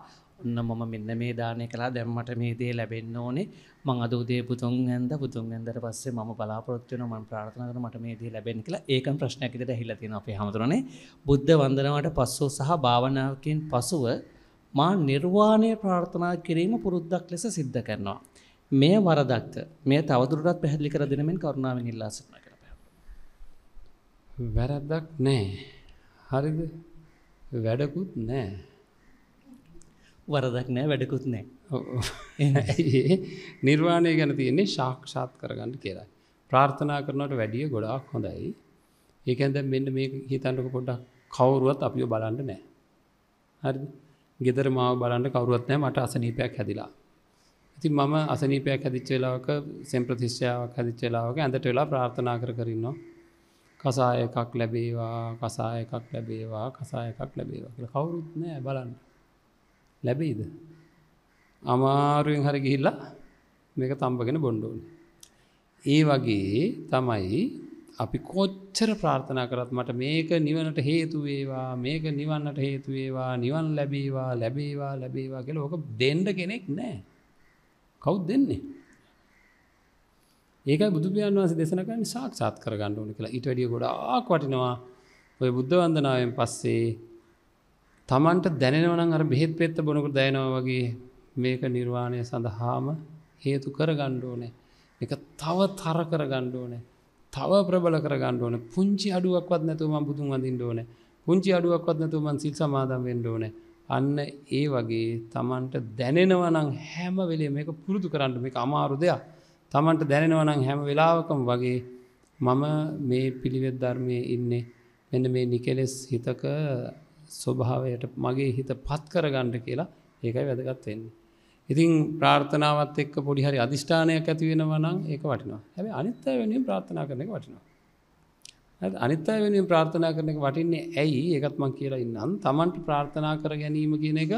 [SPEAKER 2] ඔන්න මම මෙන්න මේ දානය කලා දැම්මට මේ දේ ලැබෙන්න ඕනේ මං අදෝදේ පුතුන් ඇන්ද පුතුන් ඇන්දර පස්සේ ම බලාපොත්වන ම ප්‍රාථනකර මට මේ දේ ලැබෙන කියලා ඒක ප්‍රශ්නැකිට හිලතින අපේ හමුතුරනේ බුද්ධ වන්දනවට පස්සෝ සහ භාවනාවකින් පසුව මා නිර්වාණය ප්‍රාර්ථනා කිරීම පුරුද්දක් ලෙස සිද්ධ කරනවා. මේ වරදක්ත මේ තවදුරටත් පැහැදිලි කර දෙනමෙන් කරුණාවෙන් ඉල්ලාසන කර.
[SPEAKER 1] වැරද්දක් නෑ හරිද වැඩකුත් නෑ
[SPEAKER 2] වරදක් නෑ වැඩකුත්
[SPEAKER 1] නෑ නිර්වාණය ගැන තියන්නේ ශක්ෂාත් කරගන්න කියලා. ප්‍රාර්ථනා කරනට වැඩිය ගොඩාක් හොඳයි ඒකැද මෙන්න මේ හිතන්නක පොඩක් කවුරුවත් අපිය බලන්න නෑ. හරි ගෙදර මාව බලන්න කවරුවත් නෑ මට අසනීපයක් හැදිලා. ඉති මම අසනීපයක් හැදිච්චේලාවක සෙම්ප්‍රතිශ්‍යාවක් හැදිච්චේලාවක ඇඳට වෙලා ප්‍රාර්ථනා කර කරන්නවා. කසාය එකක් ලැබේවා කසාය එකක් ලැබේවා කසාය එකක් ලැබේවා කියලා කවුරුත් නෑ බලන්න. ලැබෙයිද. අමාරුවෙන් හරි ගිහිල්ලා මේක තම්බගෙන බොන්්ඩෝන්. ඒ වගේ තමයි අපි කොච්චර ප්‍රාර්ථනා කරත් මට මේක නිවනට හේතුවේවා මේක නිවන්නට හේතුවේවා නිවන් ලැබේවා ලැබේවා ලැබේවා කියල ඕක දෙන්ඩ කෙනෙක් නෑ. කවු් දෙන්නේ. ඒක බුදුපියන් වන්ස දෙසනකන් සාක්ෂාත් කරගන්න ඕන කියලා ඉටඩිය ගොඩ ආක් වටිනවා ඔය බුද්ධවන්දනාවෙන් පස්සේ තමන්ට දැනෙනවනම් අර බෙහෙත් පෙත්ත බොනකට දැනවා වගේ මේක නිර්වාණය සඳහාම හේතු කර ගණ්ඩෝනේ එක තව තර කර ගණ්ඩෝනේ තව ප්‍රබල කර ගණ්ඩෝන පුංචි අඩුවක්වත් නැතුවම බුදුන් වඳින්න ඕනේ පුංචි අඩුවක්වත් නැතුවම සිල් සමාදම් වෙන්න ඕනේ අන්න ඒ වගේ තමන්ට දැනෙනවනම් හැම වෙලේ මේක පුරුදු කරන්න මේක අමාරු දෙයක් තමන්ට දැනෙනවනම් හැම වෙලාවකම වගේ මම මේ පිළිවෙත් ධර්මය ඉන්නේ මෙන්න මේ නිකෙලෙස් හිතක ස්වභාවයට මගේ හිත පත් කරගණ්ඩ කියලා ඒකයි වැදගත්වෙන්නේ. ඉතින් ප්‍රාර්ථනාවත් එක් පොඩිහරි අධිෂ්ඨානයක් ඇතිවෙනවනම් ඒක වටිනවා හැබ අනිත්තය වෙනින් ප්‍රාර්ථනා කරනක වටිනවා. අනිත්තය වෙනින් ප්‍රාර්ථනා කරනක වටින්නේ ඇයි ඒකත් මං කියලා ඉන්නම් තමන්ට ප්‍රාර්ථනා කර ගැනීම කියන එක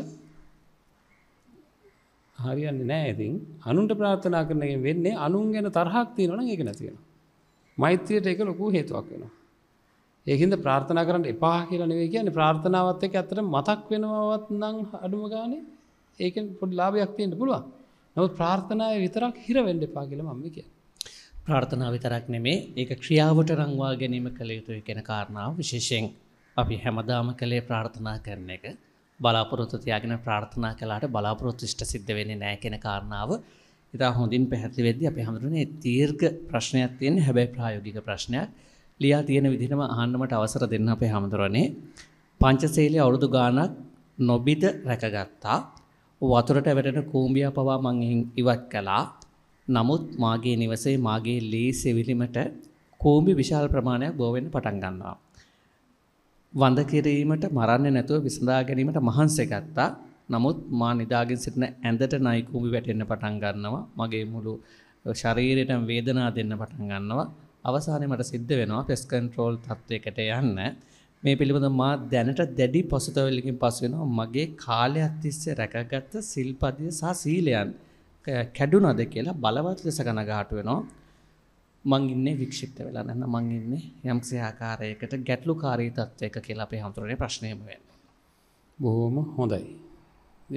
[SPEAKER 1] හරියන්න නෑ ඉතින් අනුන්ට ප්‍රාර්ථනා කරනගෙන් වෙන්නේ අනුන් ගැන තරහක් තියෙනවන ඒක නැතිෙන. මෛත්‍රයට එක ලොකු හේතුවක් වෙනවා. ඒකන්ද ප්‍රාර්ථනා කරන්න එපා කියලා නෙවේ කියන්නේ ප්‍රාර්ථනාවත් එක ඇතර මතක් වෙනවත් නං අඩුම ගාන ඒක පොඩ් ලාභයක් තියෙන්ට පුළුවන් නොත් ප්‍රාර්ථනාව විතරක් හිරවෙන්ඩ එපා කියල මම්ම කිය
[SPEAKER 2] ප්‍රාර්ථනා විතරක් නෙමේ ඒක ක්‍රියාවට රංවා ගැනීම කළ යුතුයි කෙන කාරණාව විශේෂයෙන් අපි හැමදාම කළේ ප්‍රාර්ථනා කරන එක බලාපොරොත්තුතියාගෙන ප්‍රාර්ථනා කලාට බලාපොරොත්තිෂ්ට සිද්ධ වෙන්නේ නෑ කෙන කාරණාව ඉතා හොඳින් පැහැතිවෙද අපි හඳුරනේ තීර්ග ප්‍රශ්නයක් තියෙන හැබැයි ප්‍රායෝගික ප්‍රශ්නයක් ලියා තියෙන විදිහටම අහන්න මට අවසර දෙන්න අපේ හැමදෙරනේ. පංචශීලයේ අවුරුදු ගාණක් නොබිද රැකගත්තා. වතුරට වැටෙන කූඹියා පවා මං ඉවත් කළා. නමුත් මාගේ නිවසේ මාගේ ලී සෙවිලිමට කූඹි විශාල ප්‍රමාණයක් බෝ වෙන්න පටන් ගන්නවා. වඳ කිරීමට මරන්නේ නැතුව විසඳා ගැනීමට මහන්සි ගත්තා. නමුත් මා නිදාගෙන සිටින ඇඳට නයි කූඹි වැටෙන්න පටන් ගන්නවා. මගේ මුළු ශරීරයටම වේදනා දෙන්න පටන් ගන්නවා. අවසානමට සිද්ධ වෙනවා පෙස් කන්ට්‍රෝල් තත්ත්වයකට යන්න මේ පිළිබඳ මා දැනට දැඩි පසුතවල්ලිකින් පස්සුවෙනවා මගේ කාලයක් තිස්සේ රැකගත්ත සිල්පදිය සහ සීලයන් කැඩුනද කියලා බලවත් ලෙස කනගාටු වෙනවා මං ඉන්නේ වික්ෂිප්ත වෙලා නැන්න මං ඉන්නේ යම්සේ ආකාරයකට ගැටලු කාරී තත්ත්වයක කියලා අපේ හමුතුරේ ප්‍රශ්නයම වෙන්නේ.
[SPEAKER 1] බොහොම හොඳයි.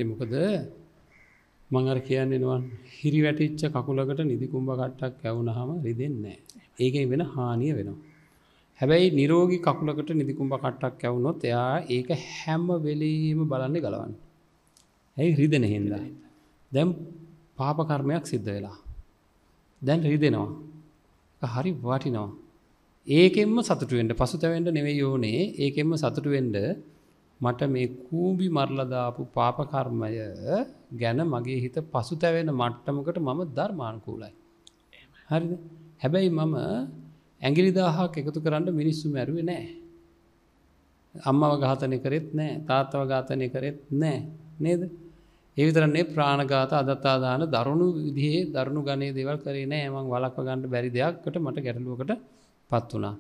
[SPEAKER 2] ඒ මොකද මංගර කියන්නෙනවන් හිරි වැටිච්ච කකුලකට
[SPEAKER 1] නිදිකුම්ඹ කට්ටක් ඇවුනහම රිදෙන්නේ. ඒකයි වෙන හානිය වෙනවා. හැබැයි නිරෝගි කකුලකට නිදිකුම්ඹ කට්ටක් ඇවුනොත් එයා ඒක හැම්ම වෙලීම බලන්න ගලවන්න. ඇයි රිදෙන හින්දා. දැම් පාපකර්මයක් සිද්ධ වෙලා. දැන් රිදෙනවා. හරි වටිනවා. ඒකෙම සතුටුවෙන්ට පසුතැවෙන්ට නෙවෙයි ඕනේ ඒකෙම සතුටුවෙන්ට මට මේ කූබි මරලදාපු පාපකර්මය ගැන මගේ හිත පසු තැවෙන මට්ටමකට මම ධර්මානකූලයි. හරි හැබැයි මම ඇගිලි දාහක් එකතු කරන්න මිනිස්සු මැරුව නෑ. අම්මව ඝාතනය කරෙත් නෑ තාත්තව ඝාතනය කරෙත් නෑ නේද. ඒවිතරන්නේ ප්‍රාණගාත අදත්තාදාන දරුණු විදිහේ දරුණු ගණය දෙවල් කරේ නෑ මං වලක්ව ගණඩ බැරි දෙයක්කට මට ගැටලුවකට පත් වනා.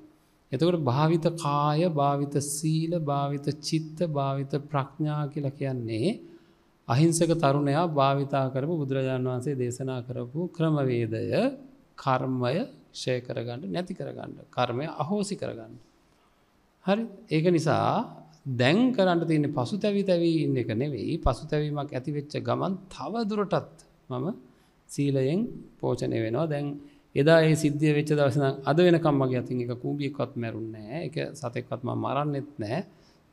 [SPEAKER 1] එතකොට භාවිත කාය භාවිත සීල භාවිත චිත්ත භාවිත ප්‍රඥා කියල කියන්නේ අහිංසක තරුණයා භාවිතා කරපු බුදුරජාණන් වහන්සේ දේශනා කරපු ක්‍රමවේදය කර්මය ෂය කරගන්න නැති කරගන්න කර්මය අහෝසි කරගන්න. හරි ඒක නිසා දැන් කරන්න තියන්නේ පසු තැවි තැවී ඉන්න එක නෙවෙයි පසු තැවීමක් ඇතිවෙච්ච ගමන් තවදුරටත් මම සීලයෙන් පෝචනය වෙනවා දැන් එදා ඒ සිද්ධිය වෙච්ච දවසනම් අද වෙනකම් මගේ අතින් එක කූගියක්වත් මැරුන්නෑ එක සතෙක්වත්ම මරන්නෙත් නෑ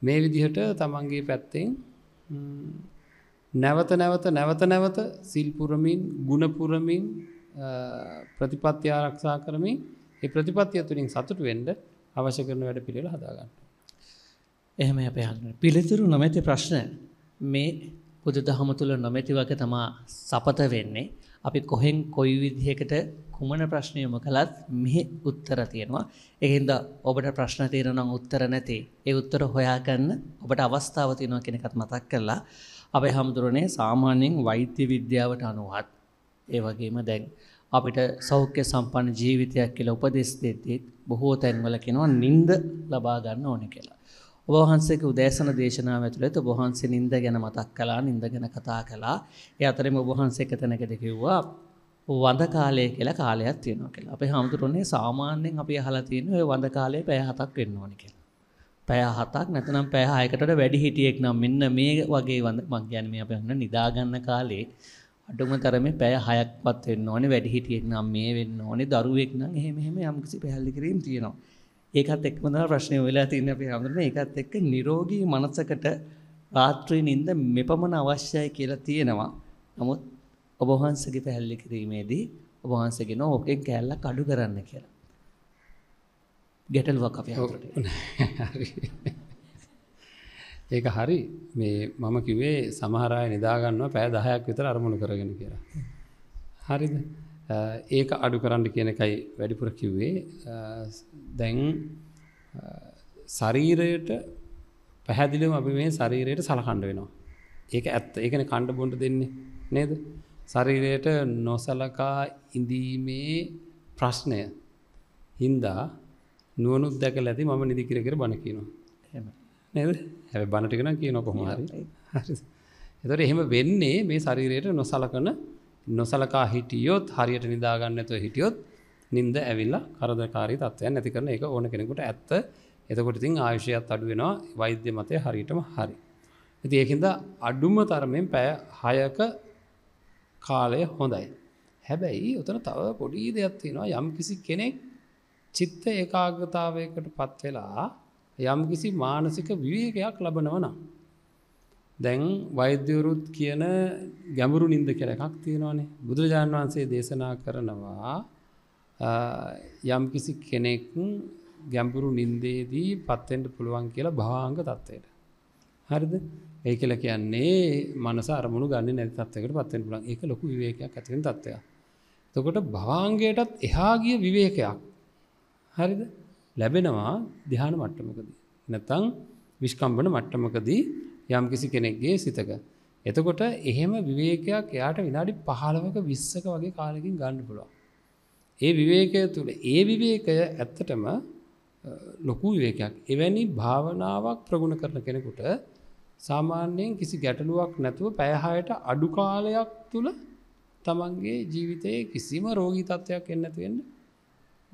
[SPEAKER 1] මේ විදිහට තමන්ගේ පැත්තෙන් නැවත නැවත නැවත නැවත සිල්පුරමින් ගුණපුරමින් ප්‍රතිපත්ති ආරක්ෂා කරමින් ඒ ප්‍රතිපත්තිය තුළින් සතුට වෙන්ඩ අවශ්‍ය
[SPEAKER 2] කරන වැඩ පිළිල හදාගන්න. එහෙම අපයන්න පිළිතුරු නොමැති ප්‍රශ්න මේ බුදු දහම තුළ නොමැති වගේ තමා සපත වෙන්නේ අපි කොහෙන් කොයි විදිහකට කුමන ප්‍රශ්නයම කළත් මෙහි උත්තර තියෙනවා. එහින්ද ඔබට ප්‍රශ්න තීරණම් උත්තර නැති. ඒ උත්තර හොයාගන්න ඔබට අවස්ථාව තියෙනවා කියන එකත් මතක් කළා. අපේ හැමතුරනේ සාමාන්‍යයෙන් වෛද්‍ය විද්‍යාවට අනුවත් ඒ වගේම දැන් අපිට සෞඛ්‍ය සම්පන්න ජීවිතයක් කියලා උපදෙස් දෙද්දී බොහෝ තැන්වල කියනවා නිින්ද ලබා ගන්න ඕනේ කියලා. ඔබ වහන්සේගේ උදෑසන දේශනාව ඇතුළත ඔබ වහන්සේ නිින්ද ගැන මතක් කළා නිින්ද ගැන කතා කළා. ඒ අතරෙම ඔබ වහන්සේ එකතැනකට කිව්වා වඳ කාලය කියලා කාලයක් තියෙනවා කියලා. අපේ හැමතුරුනේ සාමාන්‍යයෙන් අපි අහලා තියෙන ඔය වඳ කාලය පැය 7ක් වෙන්න ඕනේ කියලා. පැය 7ක් නැත්නම් පැය 6කටට වැඩි හිටියෙක් නම් මෙන්න මේ වගේ වඳ මං කියන්නේ මේ අපි හන්න නිදා ගන්න කාලේ අඩුම තරමේ පැය 6ක්වත් වෙන්න ඕනේ වැඩි හිටියෙක් නම් මේ වෙන්න ඕනේ දරුවෙක් නම් එහෙම එහෙම යම්කිසි පැහැල්ලි කිරීම තියෙනවා. ඒකත් එක්කම තමයි ප්‍රශ්නේ වෙලා තින්නේ අපි හැමෝටම ඒකත් එක්ක නිරෝගී මනසකට රාත්‍රී නිින්ද මෙපමණ අවශ්‍යයි කියලා තියෙනවා. නමුත් ඔබ වහන්සේගේ පැහැදිලි කිරීමේදී ඔබ වහන්සේගේ නෝ ඔකෙන් කැලලක් අඩු කරන්න කියලා. ගැටලුවක් අපි ඒක හරි මේ මම කිව්වේ
[SPEAKER 1] සමහර අය නිදා ගන්නවා පැය 10ක් විතර අරමුණු කරගෙන කියලා. හරිද? ඒක අඩු කරන්න කියන එකයි වැඩිපුර කිව්වේ දැන් ශරීරයට පැහැදිලිම අපි මේ ශරීරයට සලකණ්ඩ වෙනවා. ඒක ඇත්ත ඒකන කණ්ඩ බොන්ට දෙන්නේ නේද. ශරීරයට නොසලකා ඉඳීමේ ප්‍රශ්නය හින්දා නුවනුත් දැක ඇති මම නිදිකිරකර බණ කියනවා. නද හැබ බණටිකෙන කියන කොහොමහරි. එතොට එහෙම වෙන්නේ මේ ශරීරයට නොසලකන නොසලකා හිටියොත් හරියට නිදාගන්නතුව හිටියොත් නින්ද ඇවිල්ල කරදකාරී තත්වයන් ඇති කරන එක ඕන කෙනෙකුට ඇත්ත එතකොට ඉතින් ආයුෂයත් අඩුවෙනවා වෛද්‍ය මතය හරියටම හරි. ඇති ඒකින්ද අඩුම තරමෙන් පැය හයක කාලය හොඳයි. හැබැයි උතන තව පොඩි දෙයක් තියෙනවා යම් කිසි කෙනෙක් චිත්ත ඒකාගතාවයකට පත්වෙලා යම් කිසි මානසික විවේකයක් ලබනවනම්. දැන් වෛද්‍යවරුත් කියන ගැඹුරු නින්ද කියල එකක් තියෙනවානේ බුදුරජාණන් වහන්සේ දේශනා කරනවා යම් කිසි කෙනෙක් ගැම්පුරු නින්දේදී පත්තෙන්ට පුළුවන් කියලා භාංග තත්වයට. හරිද ඒ කියල කියන්නේ මනස අරමුණු ගන්න නැ තත්වකට පත්තෙන් පුලන් එක ලොකු විවේකයක් ඇතිෙන තත්වය. තකොට භාංගයටත් එහාගිය විවේකයක් හරිද ලැබෙනවා දිහාන මට්ටමකදී. නැතං විශ්කම්බන මට්ටමකදී යම් කිසි කෙනෙක්ගේ සිතක. එතකොට එහෙම විවේකයක් එයාට විනාඩි පහළවක විස්සක වගේ කාලකින් ගන්න පුළුව. ඒ විවේකය තුළ ඒ විවේකය ඇත්තටම ලොකු විවේකයක්. එවැනි භාවනාවක් ප්‍රගුණ කරන කෙනෙකුට සාමාන්‍යයෙන් කිසි ගැටලුවක් නැතුව පැයහායට අඩු කාලයක් තුළ තමන්ගේ ජීවිතයේ කිසිම රෝගී තත්ත්වයක් එන්නතිවෙන්න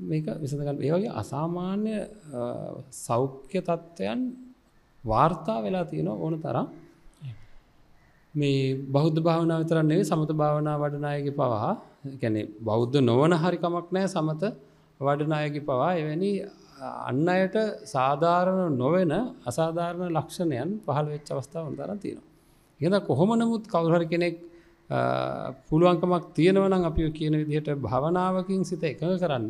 [SPEAKER 1] මේක විසඳගන්න ඒ වගේ අසාමාන්‍ය සෞඛ්‍ය තත්ත්වයන් වාර්තා වෙලා තියෙනවා ඕන තරම් මේ බෞද්ධ භාවනාව විතරන්නේ සමත භාවනා වඩනායගේ පවා ගැන බෞද්ධ නොවන හරිකමක් නෑ සමත වඩනායකි පවා එවැනි අන්න අයට සාධාරණ නොවෙන අසාධාරණ ලක්ෂණයන් පහළ වෙච්ච අවස්ථාව උන්තර තියෙනවා. ඉහඳ කොහොම නමුත් කවුරුහර කෙනෙක් පුළුවන්කමක් තියෙනවනම් අපි කියන විදිහට භවනාවකින් සිත එකඟ කරන්න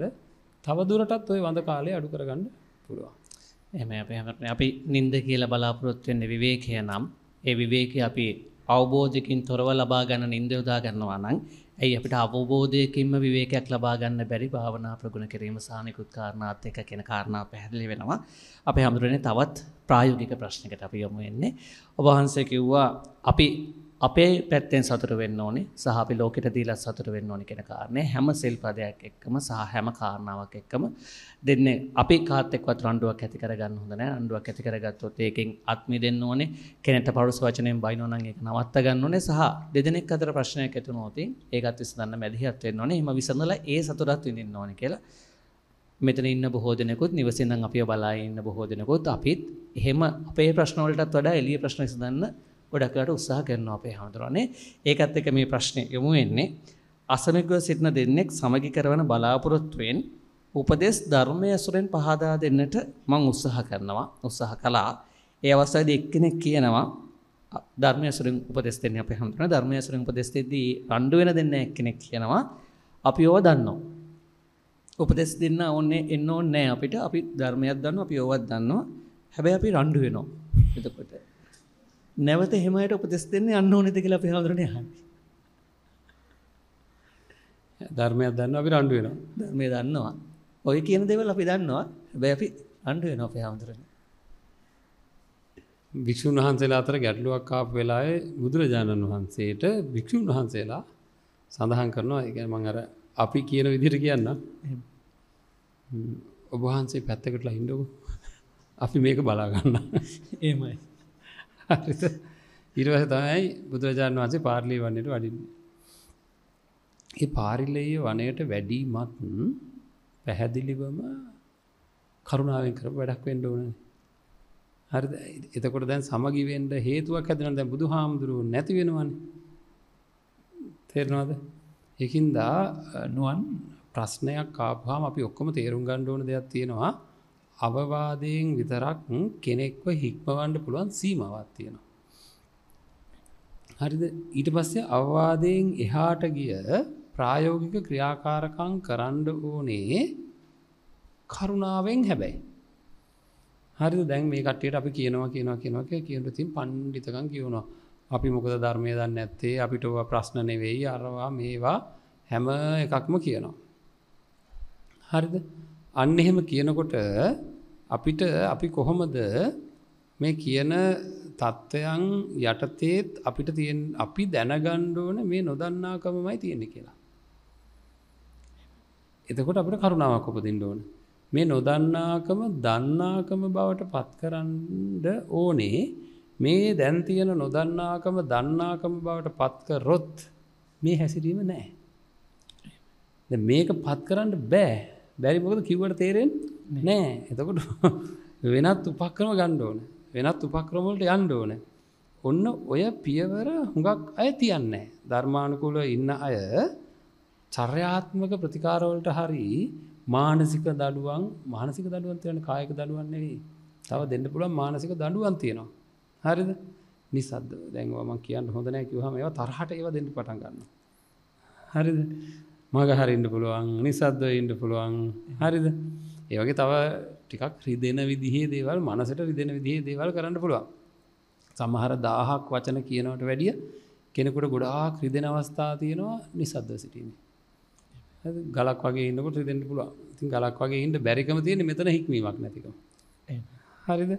[SPEAKER 1] තවදුරටත් ඔය වඳ කාලය අඩු කරගන්න
[SPEAKER 2] පුළුවන්. එම අපට අපි නින්ද කියල බලාපොරොත්වෙන්නේ විවේකය නම් ඒ විවේක අපි අවබෝධකින් තොරව ලබා ගන්න නින්ද යොදා ගන්නවා නං ඇයි අපිට අවබෝධයකින්ම විවේකයක් ලබාගන්න බැරි භාවනා ප්‍රගුණ කිරීම සානකුත් කාරණාත් එක කෙන කාරණා පැහැදිලි වෙනවා අප හමුදුරනේ තවත් ප්‍රායෝගික ප්‍රශ්නකට අපි යොමු වෙන්නේ ඔබහන්ස කිව්වා අපි අපේ පැත්තෙන් සතුර වෙන්න ඕනි සහපි ලෝකට දීලත් සතුර වෙන්න ඕනි කෙන කාරණය හැම සෙල් පදයක් එක්කම සහ හැම කාරණාවක් එක්කම දෙන්න අපි කාතෙක්වත් රන්ඩුවක් ඇති කරගන්න හොඳන අන්ඩුවක් ඇති කරගත්තොත් ඒකින් අත්මි දෙන්න ඕනේ කෙනෙට පරුස් වචනයෙන් බයිනෝනන් එක නවත්ත ගන්න ඕනේ සහ දෙදෙනෙක් අතර ප්‍රශ්නයක් ඇතු නෝති ඒකත් විසඳන්න මැදිහත්වෙන් ඕනේ එම විසඳල ඒ සතුරත් විඳින්න ඕන කියලා මෙතන ඉන්න බොහෝ දෙනෙකුත් නිවසිඳන් අපිය බලා ඉන්න බොහෝ දෙනෙකුත් අපිත් එහෙම අපේ ප්‍රශ්නවලටත් වඩා එලිය ප්‍රශ්න සිදන්න ගොඩක්ලට උත්සාහ කරන අපේ හාමුදුරුවනේ ඒකත් එක මේ ප්‍රශ්නය යොමු වෙන්නේ අසමගව සිටින දෙන්නෙක් සමගි කරවන බලාපොරොත්තුවෙන් උපදෙස් ධර්මය ඇසුරෙන් පහදා දෙන්නට මං උත්සාහ කරනවා උත්සාහ කළා ඒ අවස්සාද එක්කෙනෙක් කියනවා ධර්මයසුරින් උපදෙස් දෙන්නේ අපේ හඳුන ධර්මයසුරින් උපදෙස් දෙද්දී රණ්ඩු වෙන දෙන්න එක්කෙනෙක් කියනවා අපි ඕවා දන්නවා උපදෙස් දෙන්න ඕනේ එන්න ඕනේ නැහැ අපිට අපි ධර්මයක් දන්නවා අපි ඕවත් දන්නවා හැබැයි අපි රණ්ඩු වෙනවා එතකොට නැවත හෙමයට උපදෙස් දෙන්නේ අන්න ඕනෙද කියලා අපි හැමදෙරණ යහන්නේ. ධර්මයක්
[SPEAKER 1] දන්නවා අපි රණ්ඩු වෙනවා. ධර්මය දන්නවා. ඔය කියන දේවල් අපි දන්නවා. හැබැයි අපි රණ්ඩු වෙනවා අපි හැමදෙරණ. භික්ෂුන් වහන්සේලා අතර ගැටලුවක් ආපු වෙලාවේ බුදුරජාණන් වහන්සේට භික්ෂුන් වහන්සේලා සඳහන් කරනවා. ඒ කියන්නේ මම අර අපි කියන විදිහට කියන්න. ඔබ වහන්සේ පැත්තකටලා හින්දකෝ. අපි මේක බලා ගන්න. එහෙමයි. හරිත ඉරවස තමයි බුදුරජාණන් වහන්සේ පාර්ලි වන්නට වඩින්. ඒ පාරිල්ලය වනයට වැඩීමත් පැහැදිලිවම කරුණාවෙන් කර වැඩක් වෙන්ඩ ඕන හරි එතකොට දැන් සමගිවෙන්ට හේතුවක් ඇතින දැ බුදු හාමුදුරුව නැතිවෙනවන තේරනවාද එකින්දා නුවන් ප්‍රශ්නයක් කාපහම අපි ඔක්කොම තේරුම් ගණ්ඩ ඕන දෙයක් තියෙනවා අවවාදයෙන් විතරක් කෙනෙක්ව හික්මවන්න පුළුවන් සීමාවත් තියෙනවා. හරිද ඊට පස්සේ අවවාදයෙන් එහාට ගිය ප්‍රායෝගික ක්‍රියාකාරකං කරන්න ඕනේ කරුණාවෙන් හැබැයි. හරි දැන් මේ කට්ටියට අපි කියනවා කියනවා කියනක කියනට තින් පණ්ඩිතකං කියවුණවා අපි මොකද ධර්මය දන්න ඇත්තේ අපිට ප්‍රශ්න නෙවෙයි අරවා මේවා හැම එකක්ම කියනවා. හරිද අන්න එහෙම කියනකොට අපිට අපි කොහොමද මේ කියන තත්ත්වයන් යටතේත් අපිට තියෙන් අපි දැනගණ්ඩෝන මේ නොදන්නාකමමයි තියෙන කියලා. එතකොට අපට කරුණාවක් උපදින්න ඕන. මේ නොදන්නාකම දන්නාකම බවට පත්කරන්ඩ ඕනේ මේ දැන් තියෙන නොදන්නාකම දන්නාකම බවට පත්කරොත් මේ හැසිරීම නෑ. මේක පත්කරන්න බෑ බැරි මොකද කිවට තේරෙන් නෑ එතකොට වෙනත් උපක්‍රම ගණ්ඩෝන වෙනත් උපක්‍රමවලට යන්්ඩෝන ඔන්න ඔය පියවර හුඟක් අය තියන්නේ ධර්මානුකූල ඉන්න අය චර්යාත්මක ප්‍රතිකාරවලට හරි මානසික දඩුවන් මානසික දඩුවන් තියන කායක දඩුවන්නෙවී තව දෙන්න පුළුවන් මානසික දඩුවන් තියෙනවා හරිද නිසද්ද දැන්වාම කියන්න හොඳනෑ කිවහම ඒවා තරහට ඒව දෙන්න පටන් ගන්න හරිද මග හරින්න පුළුවන් නිසද්ද ඉන්ඩ පුළුවන් හරිද ඒවගේ තව ටිකක් රිදෙන විදිහේ දේවල් මනසට රිදෙන විදිහේ දේවල් කරන්න පුළුවන් සමහර දාහක් වචන කියනවට වැඩිය කෙනෙකුට ගොඩාක් රිදෙන අවස්ථා තියෙනවා නිසද්ද සිටීම ගලක් වගේ ඉන්නකොට රිදෙන්ට පුළුවන් ඉතින් ගලක් වගේ ඉන්න බැරිකම තියෙන මෙතන හික්මීමක් නැතිකම හරිද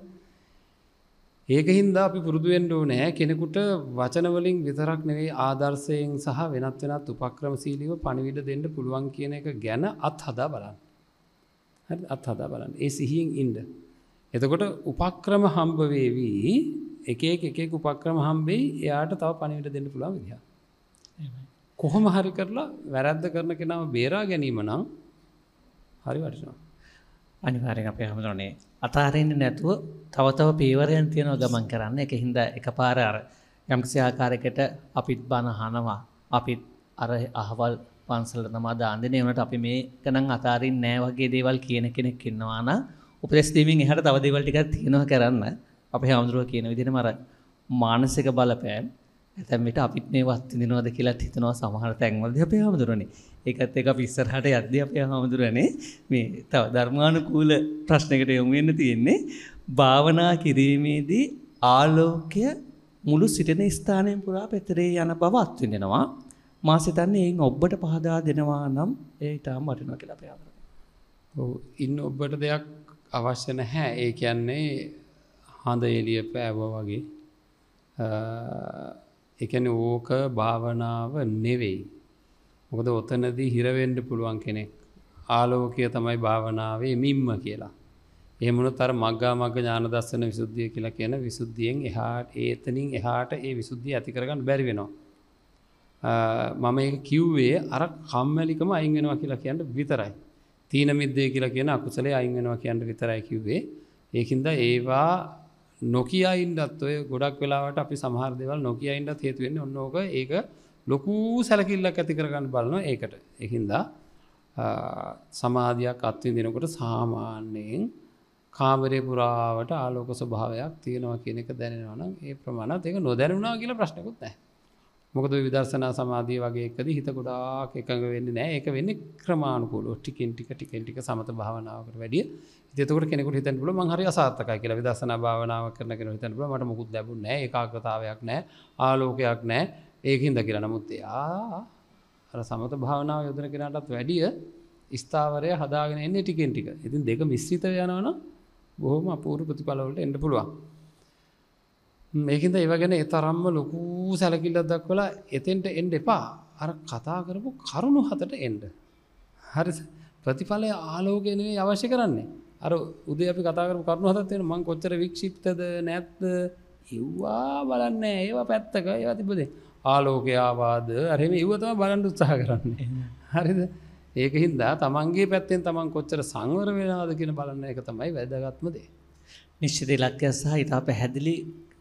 [SPEAKER 1] ඒක හින්දා අපි පුරුදු වෙන්න ඕනේ කෙනෙකුට වචන වලින් විතරක් නෙවෙයි ආදර්ශයෙන් සහ වෙනත් වෙනත් උපක්‍රමශීලීව පණිවිඩ දෙන්න පුළුවන් කියන එක ගැන අත්හදා බලන්න. හරි අත්හදා බලන්න. ඒ සිහියෙන් ඉන්න. එතකොට උපක්‍රම හම්බ වෙවි එක එක එක එක උපක්‍රම හම්බෙයි එයාට තව පණිවිඩ දෙන්න පුළුවන් විදිහ. කොහොම හරි කරලා වැරද්ද කරන කෙනාව
[SPEAKER 2] බේරා ගැනීම නම් හරි වටිනවා. අනිවාර්යෙන් අපේ හැමෝටම අතාරෙන්න්න නැතුව තවතව පේවරයන් තියෙනව ගමන් කරන්න එක හින්ද එක පාර අර යම්කිසි ආකාරකට අපිත් බණහනවා අපිත් අර අහවල් පන්සල තමා දාන්දනයවනට අපි මේ කනං අතාරින් නෑ වගේ දේවල් කියන කෙනෙක් ඉන්නවාන උපදෙස්දීමින් එහට තවදේවල්ටිකක් තියෙනවා කරන්න අප හාමුදුරුව කියන විදින මර මානසික බලපෑන් ඇතැම් විට අපිත් මේ වත් දිනවද කියලාත් හිතනවා සමහර තැන්වලදී අපේ හැමදුරනේ. ඒකත් එක අපි ඉස්සරහට යද්දී අපේ හැමදුරනේ මේ තව ධර්මානුකූල ප්‍රශ්නයකට යොමු වෙන්න තියෙන්නේ භාවනා කිරීමේදී ආලෝකය මුළු සිටින ස්ථානයෙන් පුරා පෙතරේ යන බව අත්විඳිනවා. මා සිතන්නේ එයින් ඔබට පහදා දෙනවා නම් ඒ ඊටම වටිනවා කියලා අපි ආදරේ. ඔව්
[SPEAKER 1] ඉන්න ඔබට දෙයක් අවශ්‍ය නැහැ. ඒ කියන්නේ හඳ එළිය පෑවා වගේ එකන ඕක භාවනාව නෙවෙයි. මොකද ඔතනදී හිරවෙන්ඩ පුළුවන් කෙනෙක්. ආලෝකය තමයි භාවනාවේ මිම්ම කියලා. එහමුණ තර මග්ගා මග ඥාන දස්සන විසුද්ධිය කියලා කියන විසුද්ධියෙන් එහාට ඒතනින් එහාට ඒ විසුද්ධිය ඇතිකරගන්න බැරිවෙනවා. මම ඒ කිව්වේ අර කම්මැලිකම අයිංගෙනවා කියලා කියන්න විතරයි. තීන මිද්දේ කියලා කියන අකුසලේ අයිංගෙනවා කියන්න විතරයි කිව්වේ. ඒකින්ද ඒවා නොකයින්ඩත් ඔය ගොඩක් වෙලාවට අපි සහරදවල් නොකයින්ඩත් හේතුවෙන් ඔන්නෝක ඒක ලොකු සැලකිල්ලක් ඇති කරගන්න බලන ඒකට එහින්දා සමාධයක් අත්වෙන් දෙනකොට සාමාන්‍යයෙන් කාමරය පුරාවට ආලෝක ස්වභාවයක් තියෙනවා කියන එක දැනෙනවනම් ඒ ප්‍රමාණත් ඒක නොදැනුණා කියල ප්‍රශ්නකුත් නෑ මොකද විදර්ශනා සමාධිය වගේ එකද හිත ගොඩාක් එකඟ වෙන්න නෑ එක වෙන්න ක්‍රමාණුකූල ටිකින් ටික ටිකෙන් ටික සමත භාවනාවකට වැඩිය තකට කෙනෙකු හිතන් බල මහරි අසාර්ථක කියල විදර්ශන භාවනාව කරන කෙන හිතන් බල මට මුකුත් ලැබුණ නෑ ඒකාකතාවයක් නෑ ආලෝකයක් නෑ ඒකින්ද කියලා නමුත් යා අර සමත භාවනාව යොදන කෙනටත් වැඩිය ස්ථාවරය හදාගෙන එන්නේ ටිකෙන් ටික ඉතින් දෙක මිස්්‍රිත යනවන බොහොම අපූරු ප්‍රතිඵලවලට එඩ පුළුවන් මේකද ඒවගෙන එතරම්ම ලොකූ සැලකිල්ලක් දක්වලා එතෙන්ට එන්ඩ එපා අර කතා කරපු කරුණු හතට එන්ඩ. හරි ප්‍රතිඵලය ආලෝකයනේ අවශ්‍ය කරන්නේ අර උද අපි කතාකර කරුණු හතත්වෙන මං කොච්චර වික්ෂිප්තද නැත්ද ඉව්වා බලන්න ඒවා පැත්තක ඒවා තිබද ආලෝකයාවාද අරම ඉවතම බලන්ඩ උත්සාහ කරන්නේ හරිද ඒක හින්දා තමන්ගේ පැත්තෙන් තමන් කොච්චර සංවර වෙනවාද කියෙන බලන්න එක තමයි වැදගත්මදේ.
[SPEAKER 2] නිශ්්‍යද ලක්්‍ය සහ ඉතා පැහැදිලි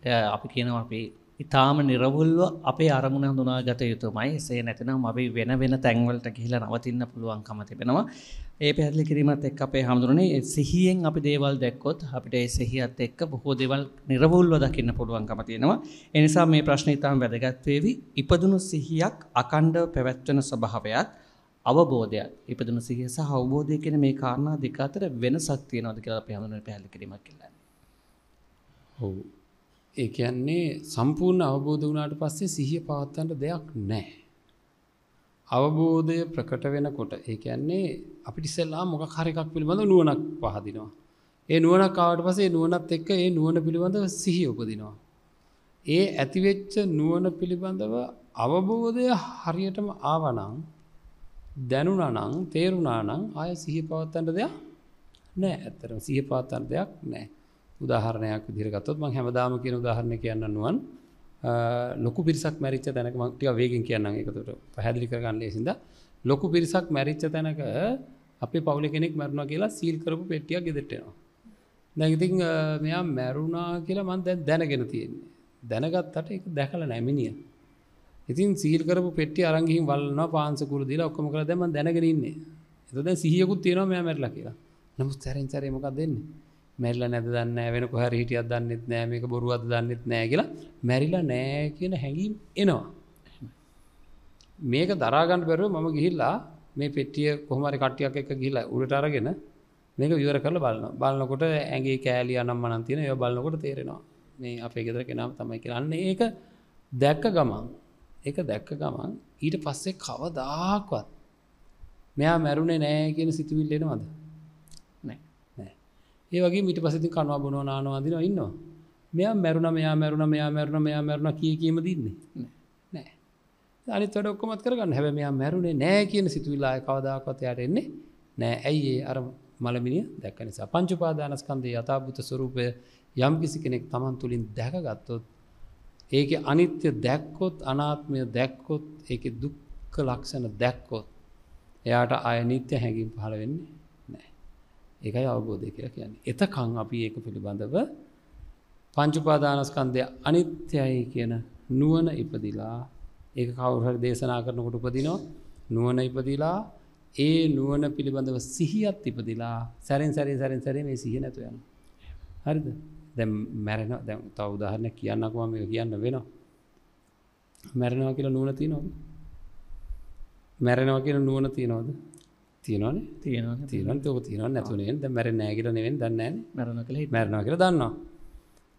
[SPEAKER 2] අපි කියනවා අපි ඉතාම නිරවුල්ව අපේ අරමුණ හඳුනා ගත යුතුමයි එසේ නැතිනම් අපි වෙන වෙන තැන්වලට ගිහිලා නවතින්න පුළුවන්කම තිබෙනවා. ඒ පැහැදිලි කිරීමත් එක්ක අපේ හඳුනනේ සිහියෙන් අපි දේවල් දැක්කොත් අපිට ඒ සිහියත් එක්ක බොහෝ දේවල් නිරවුල්ව දකින්න පුළුවන්කම තියෙනවා. ඒ නිසා මේ ප්‍රශ්නේ ඊටාම් වැදගත් වේවි. ඉපදුණු සිහියක් අකණ්ඩව පැවැත්වෙන ස්වභාවයත් අවබෝධයත් ඉපදුණු සිහිය සහ අවබෝධය කියන මේ කාරණා දෙක අතර වෙනසක් තියෙනවද කියලා අපි හඳුනන පැහැදිලි කිරීමක් ඉල්ලන්නේ. ඔව් ඒ කියන්නේ සම්පූර්ණ අවබෝධ වුණාට
[SPEAKER 1] පස්සේ සිහිය පවත්වන්න දෙයක් නැහැ. අවබෝධය ප්‍රකට වෙනකොට ඒ කියන්නේ අපිට ඉස්සෙල්ලා මොකක් හරි එකක් පිළිබඳ නුවණක් පහදිනවා. ඒ නුවණක් ආවට පස්සේ නුවණත් එක්ක ඒ නුවණ පිළිබඳව සිහිය උපදිනවා. ඒ ඇතිවෙච්ච නුවණ පිළිබඳව අවබෝධය හරියටම ආවනම් දැනුණනම් තේරුණානම් ආය සිහිය පවත්වන්න දෙයක් නැහැ. ඇත්තටම සිහිය පවත්වන්න දෙයක් නැහැ. උදාහරණයක් විදිරගත්තොත් ම හැමදාම කියන උදාහරණ කියන්න නුවන් ලොකු පිරිසක් මැරිච්ච තැනක මක්ටික වේගෙන් කියන්න එකතුට පැහැදිලි කරගන්න ලෙසිද ලොකු පිරිසක් මැරිච්ච තැනක අපේ පවුල කෙනෙක් මැරුණ කියලා සීල් කරපු පෙටියක් ගෙදෙටෙනවා. නැගතින් මෙයා මැරුණා කියලා මන් දැ දැනගෙන තියෙන්නේ. දැනගත්තට එක දැකල නැමිනිිය. ඉතින් සීල් කරපු පෙටි අරගින් වල්න්න පාන්සකුර දීලා ඔක්කම කර දැම දැනගෙනන්නේ එතද සිහියකුත් තියෙනවා මෙයා මැරලා කියලා නමුත් සැරෙන් සැරේමකක් දෙන්නේ මැල්ල නැද දන්න වෙන කොහර හිටියත් දන්නෙත් නෑ මේක බොරුවත් දන්නෙත් නෑ කියලා මැරිලා නෑ කියන හැඟීම් එනවා මේක දරාගන්න බැරුව මම ගිහිල්ලා මේ පෙට්ටිය කොහමරි කට්ටියක් එක ගිලා උඩට අරගෙන මේක විවර කරල බලන්න බලන්නකොට ඇගේ කෑලි අනම් අනන්තින ය බලන්නකොට තේරෙනවා මේ අපේ ගෙදර කෙනම් තමයි කියලන්නේ ඒක දැක්ක ගමන් ඒක දැක්ක ගමන් ඊට පස්සේ කවදාක්වත් මෙයා මැරුණේ නෑ කියන සිතුවිල්ලෙනවද ඒවගේ මිට පසති කනවා බොනවා නානවාදින ඉන්නවා මෙයා මැරුණ මෙයා මැරුණ මෙයා මැරුණ මෙයා මැරුණ කිය කියීම දන්නේ නෑ අනි තොට ඔක්කොමත් කරගන්න හැබ මෙයා මැරුණේ නෑ කියන සිතුවිල්ලා කවදාකොත් යටෙන්නේ නෑ ඇයි ඒ අර මළමිනිය දැක්ක නිසා පංචුපාදානස්කන්දේ යථභූත ස්වරූපය යම් කිසි කෙනෙක් තමන් තුළින් දැකගත්තොත් ඒක අනිත්‍ය දැක්කොත් අනාත්මය දැක්කොත් ඒක දුක්ක ලක්ෂණ දැක්කොත් එයාට අයනිත්‍ය හැඟින් පහළ වෙන්නේ ඒකයි අවබෝධය කියලා කියන්නේ. එතකං අපි ඒක පිළිබඳව පංචුපාදානස්කන්දය අනිත්‍යයි කියන නුවන ඉපදිලා ඒක කවුරහට දේශනා කරනකොට උපදිනෝ නුවන ඉපදිලා ඒ නුවන පිළිබඳව සිහියත් ඉපදිලා සැරෙන් සැරින් සැරින් සැරේ මේ සිහි නැතු යන. හරිද දැම් මැරෙන දැ තව උදාහරණ කියන්නකම මේ කියන්න වෙනවා. මැරෙනවා කියලා නුවන තියනොද. මැරෙනවා කියන නුවන තියනොද තියනන තියන තියන තක තියන නැතුනෙන් මැර නෑගල නෙවෙන් දන්න මැරණ කළ මැරණ කර දන්නවා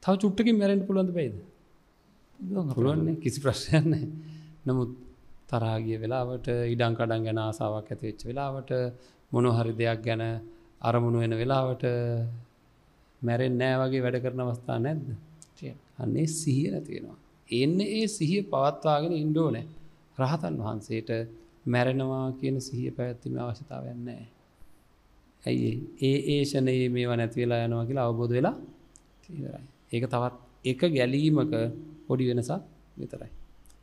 [SPEAKER 1] තව චුට්ටකින් මැරෙන්ට පුළොඳ පේද පුළුවන්නේ කිසි ප්‍රශ්යන්න නමුත් තරාගිය වෙලාවට ඉඩංකඩන් ගැන ආසාාවක් ඇතිවෙච්ච වෙලාවට මොනොහරි දෙයක් ගැන අරමුණු වෙන වෙලාවට මැරෙන් නෑ වගේ වැඩ කරන අවස්ථා නැද්ද අන්නේ සිහිය නැතිෙනවා එන්න ඒ සිහිය පවත්වාගෙන ඉන්ඩෝනෑ රහතන් වහන්සේට මැරෙනවා කියන සිහිය පැවැත්වීම අවශ්‍යතාවන්නේ ඇයි ඒ ඒෂනයේ මේවා නැතිවෙලා යනවා කියලා අවබෝධ වෙලා
[SPEAKER 2] තිරයි ඒක තවත් එක ගැලීමක පොඩි වෙනසක් විතරයි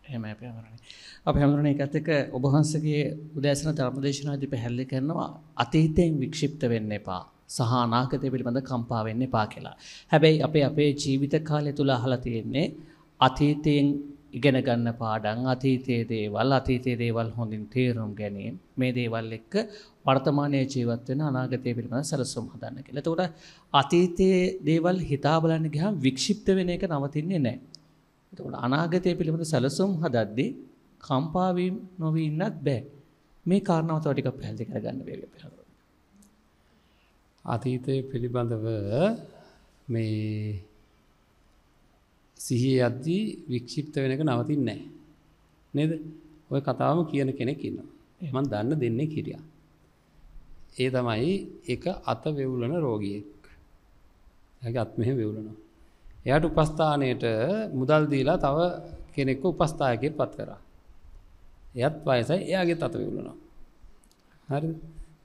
[SPEAKER 2] එහෙම පැමරණ අප හැමරණ එකත් එක ඔබහන්සගේ උදෑසන ධර්මදේශනාදී පැහැල්ලි කරනවා අතීතයෙන් වික්ෂිප්ත වෙන්න එපා සහනාකතය පිළිබඳ කම්පාවෙන්න පා කියලා හැබැයි අපේ අපේ ජීවිත කාලය තුළ හලා තියෙන්නේ අතීතයෙන් ඉගෙන ගන්න පාඩං අතීතයේ දේවල් අතීතයේ දේවල් හොඳින් තේරුම් ගැනීම මේ දේවල් එක්ක වර්තමානය ජීවත් වෙන අනාගතය පිළිබඳ සැලසුම් හදන්න කියලා. එතකොට අතීතයේ දේවල් හිතා බලන්න ගියාම වික්ෂිප්ත වෙන එක නවතින්නේ නැහැ. එතකොට අනාගතය පිළිබඳ සැලසුම් හදද්දී කම්පා වීම නොවී ඉන්නත් බෑ. මේ කාරණාව තව ටිකක් පැහැදිලි කරගන්න බැරි අපිට.
[SPEAKER 1] අතීතය පිළිබඳව මේ සිහිය යද්දී වික්ෂිප්ත වෙනක නවතින් නෑ. නේද ඔය කතාවම කියන කෙනෙක් ඉන්න. එමන් දන්න දෙන්නේ කිරියා. ඒ තමයි එක අත වෙවුලන රෝගියෙක්. ඇ අත්මෙහ වෙවුලනවා. එයට උපස්ථානයට මුදල් දීලා තව කෙනෙක්කු උපස්ථායකය පත් කරා. එයත් වයසයි එයාගේ අත වෙවුලනවා. හරි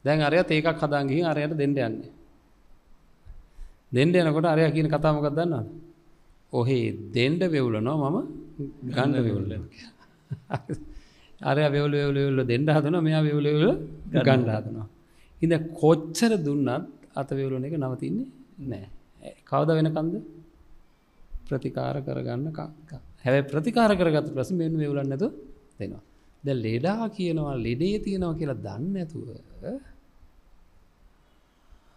[SPEAKER 1] දැන් අරය ඒකක් හදාගිහි අරයට දෙඩ යන්නේ. දෙඩ යනකොට අරය කියන කතාමකක් දන්නවා. ඔහේ දෙන්ඩ වෙවුලනෝ මම ගණ්ඩ වෙවුල්ල අර වෙවල වෙවලවෙල්ල දෙන්ඩ හදන මෙයා වෙවලවල ගණ්ඩ හදනවා. ඉඳ කොච්චර දුන්නත් අතවෙවුලන එක නවතින්නේ නෑ කවද වෙනකන්ද ප්‍රතිකාර කරගන්න හැව ප්‍රතිකාර කරගත ප්‍රස මෙන් වෙවලන්නතු දෙනවා. ද ලෙඩා කියනවා ලෙඩේ තියෙනවා කියලා දන්න ඇතුව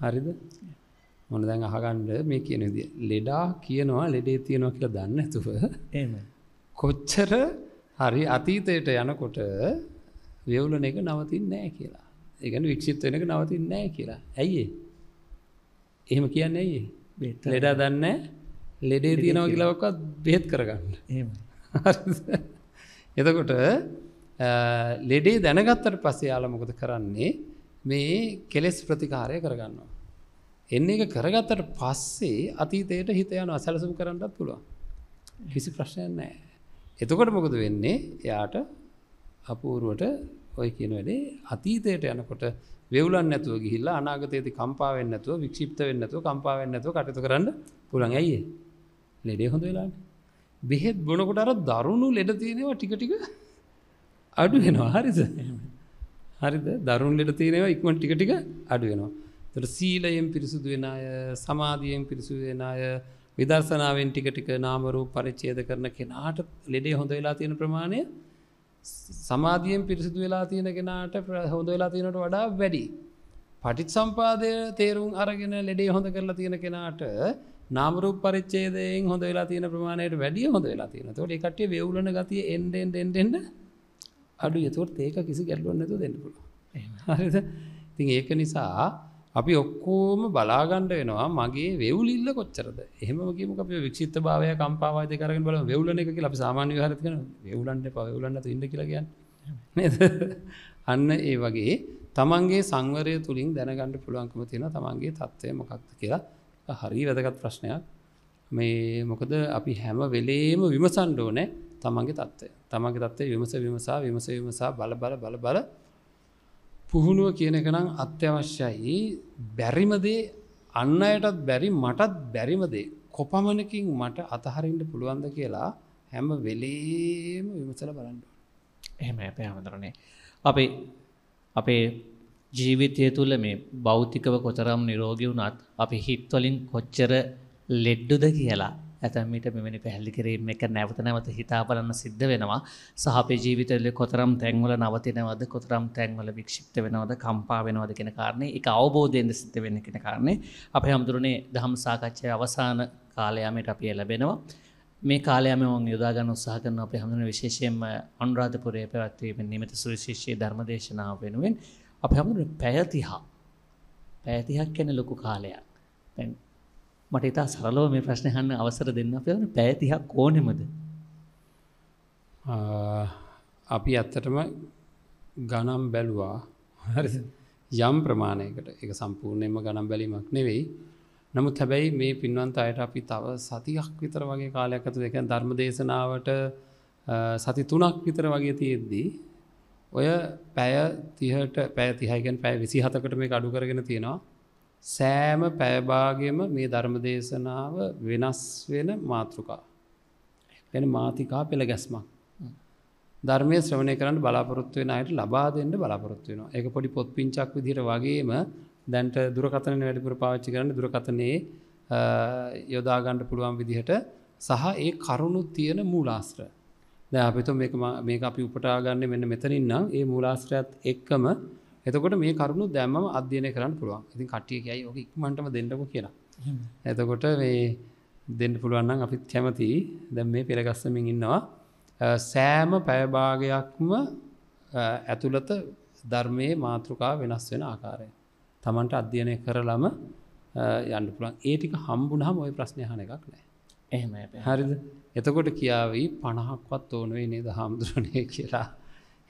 [SPEAKER 1] හරිද මොන දැන් අහගණ්ඩ මේ කියන ද ලෙඩා කියනවා ලෙඩේ තියෙනවා කියලා දන්න ඇතුව කොච්චර හරි අතීතයට යනකොට වෙවුලන එක නවතින් නෑ කියලා ඒගන වික්ෂිප්ත වෙනක නවතින් නෑ කියලා ඇයි එහෙම කියන්න ඇයි ලෙඩා දන්න ලෙඩේ තියෙනව කියලවක්වත් බෙහෙත් කරගන්න එතකොට ලෙඩේ දැනගත්තට පස්සේ යාලමොකද කරන්නේ මේ කෙලෙස් ප්‍රතිකාරය කරගන්නවා එන්න එක කරගත්තට පස්සේ අතීතයට හිත යන අසැලසුම් කරන්නත් පුළුවන් කිසි ප්‍රශ්නයක් නෑ එතකොට මොකද වෙන්නේ එයාට අපූරුවට ඔය කියන වැඩේ අතීතයට යනකොට වෙවුලන් නැතුව ගිහිල්ලා අනාගතයේදී කම්පාවෙන් නැතුව වික්ෂිප්ත වෙන්නේ නැතුව කම්පාවෙන් නැතුව කටයුතු කරන්න පුළුවන් ඇයි ලෙඩේ හොඳ වෙලානේ බෙහෙත් බොනකොට අර දරුණු ලෙඩ තියෙනවා ටික ටික අඩු වෙනවා හරිද හරිද දරුණු ලෙඩ තියෙනවා ඉක්මන් ටික ටික අඩු වෙනවා තර සීලයෙන් පිරිසුදු වෙන අය සමාධියෙන් පිරිසුදු වෙන අය විදර්ශනාවෙන් ටික ටික නාමරූප පරිච්ඡේද කරන කෙනාට ලෙඩේ හොඳ වෙලා තියෙන ප්‍රමාණය සමාධියෙන් පිරිසිදු වෙලා තියෙන කෙනාට හොඳ වෙලා තියෙනට වඩා වැඩි. පටිත් සම්පාදය තේරුම් අරගෙන ලෙඩේ හොඳ කරලා තියෙන කෙනාට නාමරූප පරිච්චේදයෙන් හොඳ වෙලා තියෙන ප්‍රමාණයට වැඩිය හොඳ වෙලා තියෙන තොට එකටේ වෙවුලන ගතිය එන්ඩෙන්ඩෙන්ඩෙන්ඩ අඩු යතුොත් ඒක කිසි ගැල්ලුවන්නතු දෙන්නපුළ හරිද ඉතින් ඒක නිසා අපි ඔක්කෝම බලාගණ්ඩ වෙනවා මගේ වෙවුලිල්ල කොච්චරද එහමකිම අප වික්ෂිත භාවය කම්පාවාද කරගෙන බල වෙවුලන එක ලි සාමාන්‍ය හරතිකන වෙවුලන්ට පවවුලන්නට ඉඩ කියලගන්න අන්න ඒ වගේ තමන්ගේ සංවරය තුළින් දැනගණඩ පුළුවන්කම තියෙන තමන්ගේ තත්ත්වය මොකක්ද කියලා හරි වැදගත් ප්‍රශ්නයක් මේ මොකද අපි හැම වෙලේම විමසන්ඩෝනෑ තමන්ගේ තත්ත්වය තමන්ගේ තත්වය විමස විමසා විමස විමසා බල බල බල බල පුහුණුව කියන එක නම් අත්‍යවශ්‍යයි බැරිමදේ අන්න අයටත් බැරි මටත් බැරිමදේ කොපමණකින් මට අතහරින්ට පුළුවන්ද කියලා හැම වෙලේම විමසල බලන්ඩ එහෙම ඇපේ
[SPEAKER 2] හමතරනේ අපේ අපේ ජීවිතය තුළ මේ බෞතිකව කොතරම් නිරෝගි වුණත් අපි හිත්වලින් කොච්චර ලෙඩ්ඩුද කියලා ඇතැමිට මෙමනි පැහැල්ලි කිරීම එක නැවත නැවත හිතා බලන්න සිද්ධ වෙනවා සහපේ ජීවිතල කොතරම් තැන්වල නවතිනවද කොතරම් තැන්වල වික්ෂිප්ත වෙනවද කම්පා වෙනවද කෙන කාරණය එක අවබෝධයෙන්ද සිත වෙන්න කෙන කාරණය අප හමුදුරනේ දහම් සාකච්ඡය අවසාන කාලයාමට අපිය ලැබෙනවා. මේ කාලයම ඔන් යොදාගන්න උත්සාහ කරන අපේ හඳුන විශේෂයෙන්ම අනුරාධපුරයේ පැවැත්වීම නිමිත සුවිශේෂී ධර්මදේශනාව වෙනුවෙන් අප හමුදුන පැයතිහා පැතිහක් කැන ලොකු කාලයක් මට ඉතා සරලව මේ ප්‍රශ්න හන්න අවසර දෙන්න පිවන පැතිහක් ඕනෙමද
[SPEAKER 1] අපි ඇත්තටම ගනම් බැලුවා යම් ප්‍රමාණයකට එක සම්පූර්ණයම ගනම් බැලීමක් නෙවෙයි නමුත් හැබැයි මේ පින්වන්ත අයට අපි තව සතියක් විතර වගේ කාලයක් ඇතු දෙක ධර්ම දේශනාවට සති තුනක් විතර වගේ තියෙද්දී ඔය පැය තිහට පැය තිහයිකන් පැය විසි හතකට මේ අඩු කරගෙන තියෙනවා සෑම පැයභාගෙම මේ ධර්ම දේශනාව වෙනස් වෙන මාතෘකා. එන මාතිකා පෙළ ගැස්මක්. ධර්මය ශ්‍රවණය කරන්න බලාපොරොත්තු වෙන අයට ලබා දෙන්න බලාපොරොත්තු වෙනවා. ඒක පොඩි පොත් පිංචක් විදිහට වගේම දැන්ට දුරකථන වැඩිපුර පාවිච්චි කරන්න දුරකථනයේ යොදා ගන්න පුළුවන් විදිහට සහ ඒ කරුණු තියෙන මූලාශ්‍ර. දැන් අපි හිතමු මේක මේක අපි උපටා ගන්න මෙන්න මෙතනින් නම් ඒ මූලාශ්‍රයත් එක්කම එතකොට මේ කරුණු දැම්ම අධ්‍යයනය කරන්න පුළුවන් ඉතින් කට්ටිය කියයි ඕක ඉක්මටම දෙන්නකු කියලා එතකොට මේ දෙන්න පුළුවන්න්න අපිත් කැමති දැම් මේ පෙළගස්සමින් ඉන්නවා සෑම පැයභාගයක්ම ඇතුළත ධර්මය මාතෘකා වෙනස් වෙන ආකාරය තමන්ට අධ්‍යයනය කරලම යන්න පුළන් ඒටික හම්බුනහම ඔය ප්‍රශ්නයහන එකක් නෑ එහෙම හරිද එතකොට කියාවී පණහක්වත් ඕනුවේ නේද හාමුදුරණය කියලා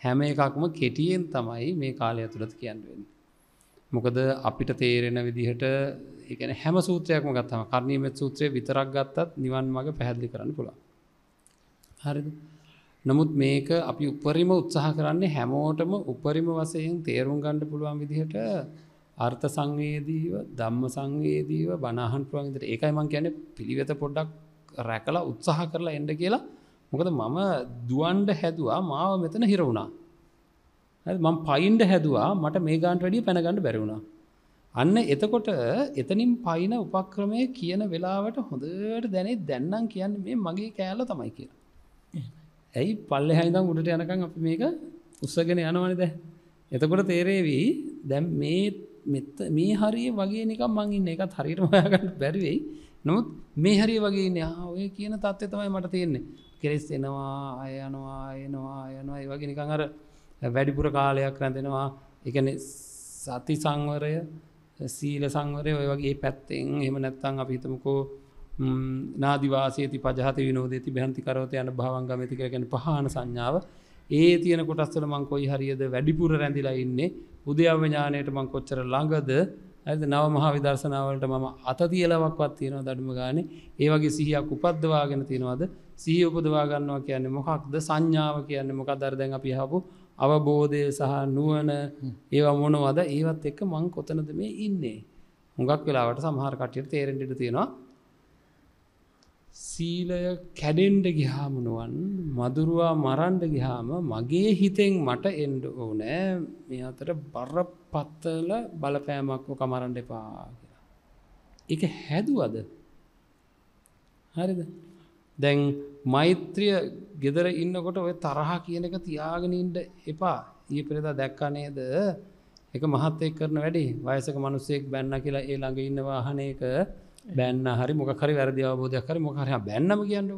[SPEAKER 1] හැම එකක්ම කෙටියෙන් තමයි මේ කාලය තුළත් කියන්නුවෙන්. මොකද අපිට තේරෙන විදිහට එකන හැම සූත්‍රයක්ම ගත්තම කරණීමත් සූත්‍රය විතරක් ගත්තත් නිවන් මඟ පැහැදිලි කරන්න පුළා. හරි නමුත් මේක අපි උපරිම උත්සාහ කරන්නේ හැමෝටම උපරිම වසයෙන් තේරුම් ගණ්ඩ පුළුවන් විදිහට අර්ථ සංවේදීව ධම්ම සංවේදීව බනාහන් පුළුවන්ගේට ඒකයි මං කියන පිළිවෙත පොඩ්ඩක් රැකලා උත්සාහ කරලා එන්ඩ කියලා මොකද මම දුවන්ඩ හැදවා මාව මෙතන හිරවුණා. මං පයින්ඩ හැදවා මට මේ ගාන්ට වැඩිය පැනගඩ බැරවුණා. අන්න එතකොට එතනින් පයින උපක්‍රමය කියන වෙලාවට හොඳට දැනේ දැන්නම් කියන්න මේ මගේ කෑල්ල තමයි කියලා. ඇයි පල්ලෙ හැයිදම් උඩට යනකං අපි මේක උත්සගෙන යනවනද. එතකොට තේරේවී දැම් මේ මෙත් මේ හරි වගේ නික මංගින්න එකත් හරිරමයාගන්න බැරිවෙයි නොත් මේ හරි වගේ නයාාවය කියන තත්ත්ය තමයි මට තියෙන්නේ කෙස් එනවා අය යනවා එනවා යනවා ඒ වගේ නිකං අර වැඩිපුර කාලයක් රැඳෙනවා එකන සති සංවරය සීල සංවරය ඔය වගේ පැත්තෙන් එම නැත්තං අපිතමකෝ නාදිවාසේති පජහත විනෝදේති බැන්තිකරවත යන භාවන්ගමතික ගැන පහන සංඥාව ඒ තියන කොටස්සල මං කොයි හරිද වැඩිපුර රැඳිලා ඉන්නේ උදයවඥානයට මං කොච්චර ළඟද ඇද නව මහා විදර්ශනාවලට මම අත තියලවක්වත් තියෙනවා දඩුම ගානේ ඒවගේ සිහියක් උපද්දවාගෙන තියෙනවාද සිහි උපදවා ගන්නවා කියන්න මොකක්ද සංඥාව කියන්න මොකදර දැන් අපි හපු අවබෝධය සහ නුවන ඒවා මොනවද ඒවත් එක්ක මං කොතනද මේ ඉන්නේ හුඟක් වෙලාවට සමහර කටයට තේරෙන්ටිට තියෙනවා සීලය කැඩෙන්ඩ ගිහාමනුවන් මදුරුවා මරන්ඩ ගිහාම මගේ හිතෙන් මට එන්ඩ ඕනෑ මේ අතර බර පත්තල බලපෑමක්ෝ කමරන්ඩ එපා කියලා එක හැදුවද හරිද දැන් මෛත්‍රිය ගෙදර ඉන්නකොට ඔය තරහ කියන එක තියාගෙනන්ට එපා ඒ පෙරදා දැක්කනේද එක මහත්තෙක් කරන වැඩි වයසක මනුස්සෙක් බැන්න කියලා ඒ ළඟ ඉන්න වාහනයක බැන්න හරි මොකරි වැරදි අවබෝධයක් කරි මොකරහ බැන්නම කියන්නු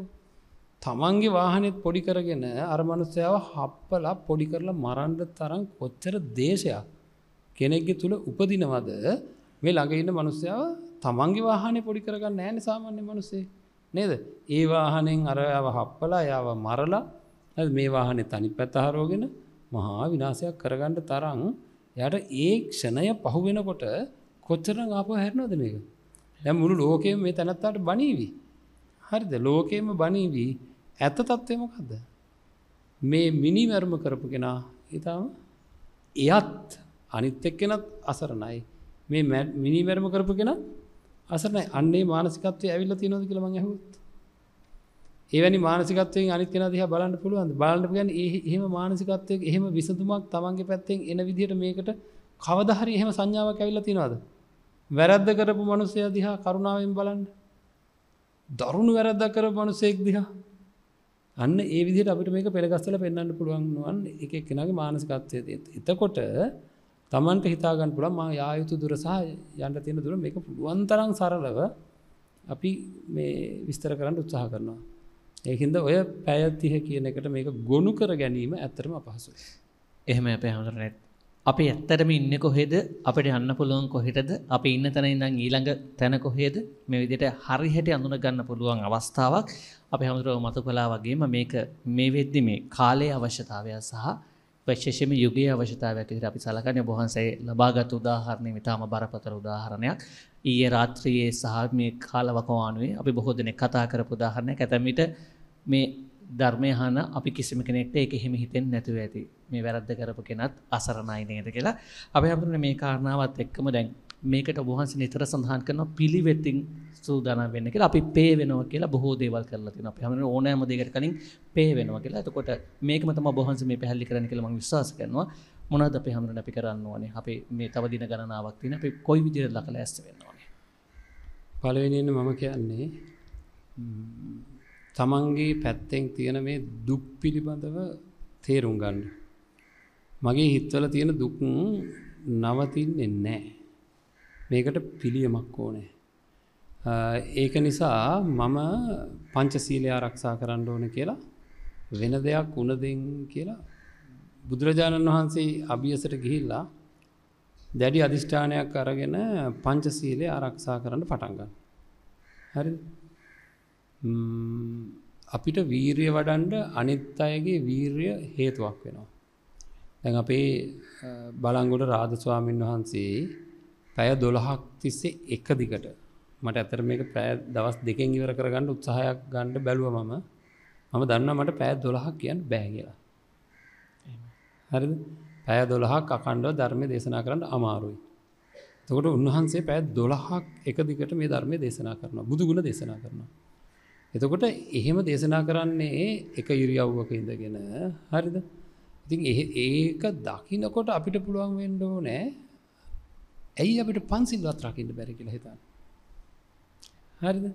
[SPEAKER 1] තමන්ගේ වාහනෙත් පොඩි කරගෙන අරමනුස්සයාව හප්පලා පොඩි කරලා මරන්ඩ තරම් කොච්චර දේශයක් කෙනෙක්ගෙ තුළ උපදිනවද මේ ළඟඉන්න මනුස්සයාව තමන්ගේ වාහනේ පොඩි කරගන්න ෑන සාමාන්‍ය මනුසේ නේද ඒ වාහනෙන් අරයාව හප්පලා යාව මරලා මේ වාහනෙ තනි පැතහරෝගෙන මහා විනාසයක් කරගන්න තරං යට ඒ ක්ෂණය පහුවෙනකොට කොච්චර ආප හැරනොද මේක දැම් මුළු ලෝකයම මේ තැනත්තාට බනීවී හරිද ලෝකයම බනීවී ඇත තත්ත්වමකක්ද මේ මිනිවැර්ම කරපු කෙනා ඉතාම එයත් අනිත් එක්කෙනත් අසරණයි මේ මිනිවැරම කරපු කෙනත් අසරණයි අන්නේ මානසිකත්වයේ ඇවිල්ලා තියෙනවද කියලා මං අහුවොත් එවැනි මානසිකත්වයෙන් අනිත් කෙනා දිහා බලන්න පුළුවන්ද බලන්න පුළුවන් එහෙම මානසිකත්වයක එහෙම විසඳුමක් Tamange පැත්තෙන් එන විදිහට මේකට කවදා හරි එහෙම සංඥාවක් ඇවිල්ලා තියෙනවද වැරද්ද කරපු මිනිසයා දිහා කරුණාවෙන් බලන්න දරුණු වැරද්දක් කරපු මිනිසෙක් දිහා අන්න ඒ විදිහට අපිට මේක පෙළගස්සලා පෙන්වන්න පුළුවන් වන් එක එක්කෙනාගේ මානසිකත්වය තියෙන. එතකොට තමන්ට හිතාගන්න පුළ ම යායුතු දුර සහ යන්න තියෙන දුර මේක පුළුවන්තරං සරලව අපි මේ විස්තර කරන්න උත්සාහ කරනවා. ඒහින්ද ඔය පැයත්තිහ කියන එකට මේක
[SPEAKER 2] ගොුණු කර ගැනීම ඇත්තරම අපහසු. එහෙම අප හමට නැත්. අපි ඇත්තරම ඉන්න කොහෙද අපට අන්න පුළුවන් කොහෙටද අපි ඉන්න තැන ඉඳං ඊළඟ තැන කොහේද මේ විදිට හරිහැට අඳුන ගන්න පුළුවන් අවස්ථාවක් අපි හමුදුරුව මතු කලා වගේම මේක මේ වෙද්දි මේ කාලය අවශ්‍යතාවයක් සහ විශේෂයෙන්ම යුගයේ අවශ්‍යතාවයක් විදිහට අපි සලකන්නේ වහන්සේ ලබාගත් උදාහරණය ඉතාම බරපතල උදාහරණයක්. ඊයේ රාත්‍රියේ සහ මේ කාලවකවානුවේ අපි බොහෝ දෙනෙක් කතා කරපු උදාහරණයක්. ඇතැම් විට මේ ධර්මය හන අපි කිසිම කෙනෙක්ට එක එහෙම හිතෙන් නැතුව ඇති මේ වැරද්ද කරපු කෙනත් අසරණයි නේද කියලා අපි හඳුන මේ කාරණාවත් එක්කම දැන් මේකට වහන්සේ නිතර සඳහන් කරනවා පිළිවෙතින් සූදානම් වෙන්න කියලා. අපි පේ වෙනවා කියලා බොහෝ දේවල් කරලා තියෙනවා. අපි හැමෝම ඕනෑම දෙයකට කලින් පේ වෙනවා කියලා. එතකොට මේකම තමයි වහන්සේ මේ පැහැදිලි කරන්න කියලා මම විශ්වාස කරනවා. මොනවද අපි හැමෝම අපි කරන්න ඕනේ? අපි මේ තව දින ගණනාවක් තියෙන අපි කොයි විදිහට ලකලා ඇස්ත වෙන්න ඕනේ?
[SPEAKER 1] පළවෙනියෙන් මම කියන්නේ තමන්ගේ පැත්තෙන් තියෙන මේ දුක් පිළිබඳව තේරුම් ගන්න. මගේ හිත්වල තියෙන දුක් නවතින්නේ නැහැ. මේකට පිළියමක් ඕනේ. ඒක නිසා මම පංචසීලය ආරක්ෂා කරන්න ඕන කියලා වෙන දෙයක් උනදෙන් කියලා බුදුරජාණන් වහන්සේ අභියසට ගිහිල්ලා දැඩි අධිෂ්ඨානයක් අරගෙන පංචසීලය ආරක්ෂා කරන්න පටන්ගන්න. හරි අපිට වීරිය වඩන්ඩ අනිත් අයගේ වීරිය හේතුවක් වෙනවා. දැන් අපේ බලංගොඩ රාධස්වාමීන් වහන්සේ පැය දොළහක් තිස්සේ එක දිගට මට ඇතර මේක පෑ දවස් දෙකෙන් ඉවර කරගන්න උත්සාහයක් ගණ්ඩ බැලුව මම මම දන්න මට පෑ දොළහක් කියන්න බෑ කියලා හරි පැය දොළහක් අකණ්ඩව ධර්මය දේශනා කරන්න අමාරුයි තකොට උන්වහන්සේ පැය දොළහක් එක දිගට මේ ධර්මය දේශනා කරන බුදුගුණ දේශනා කරනවා එතකොට එහෙම දේශනා කරන්නේ එක ඉරියව්වක ඉඳගෙන හරිද ඉතින් ඒක දකිනකොට අපිට පුළුවන් වෙන්ඩෝ නෑ ඇයි අපිට පන්සිල්වත් රකින්න බැරි කියලා හිතන්න. හරිද?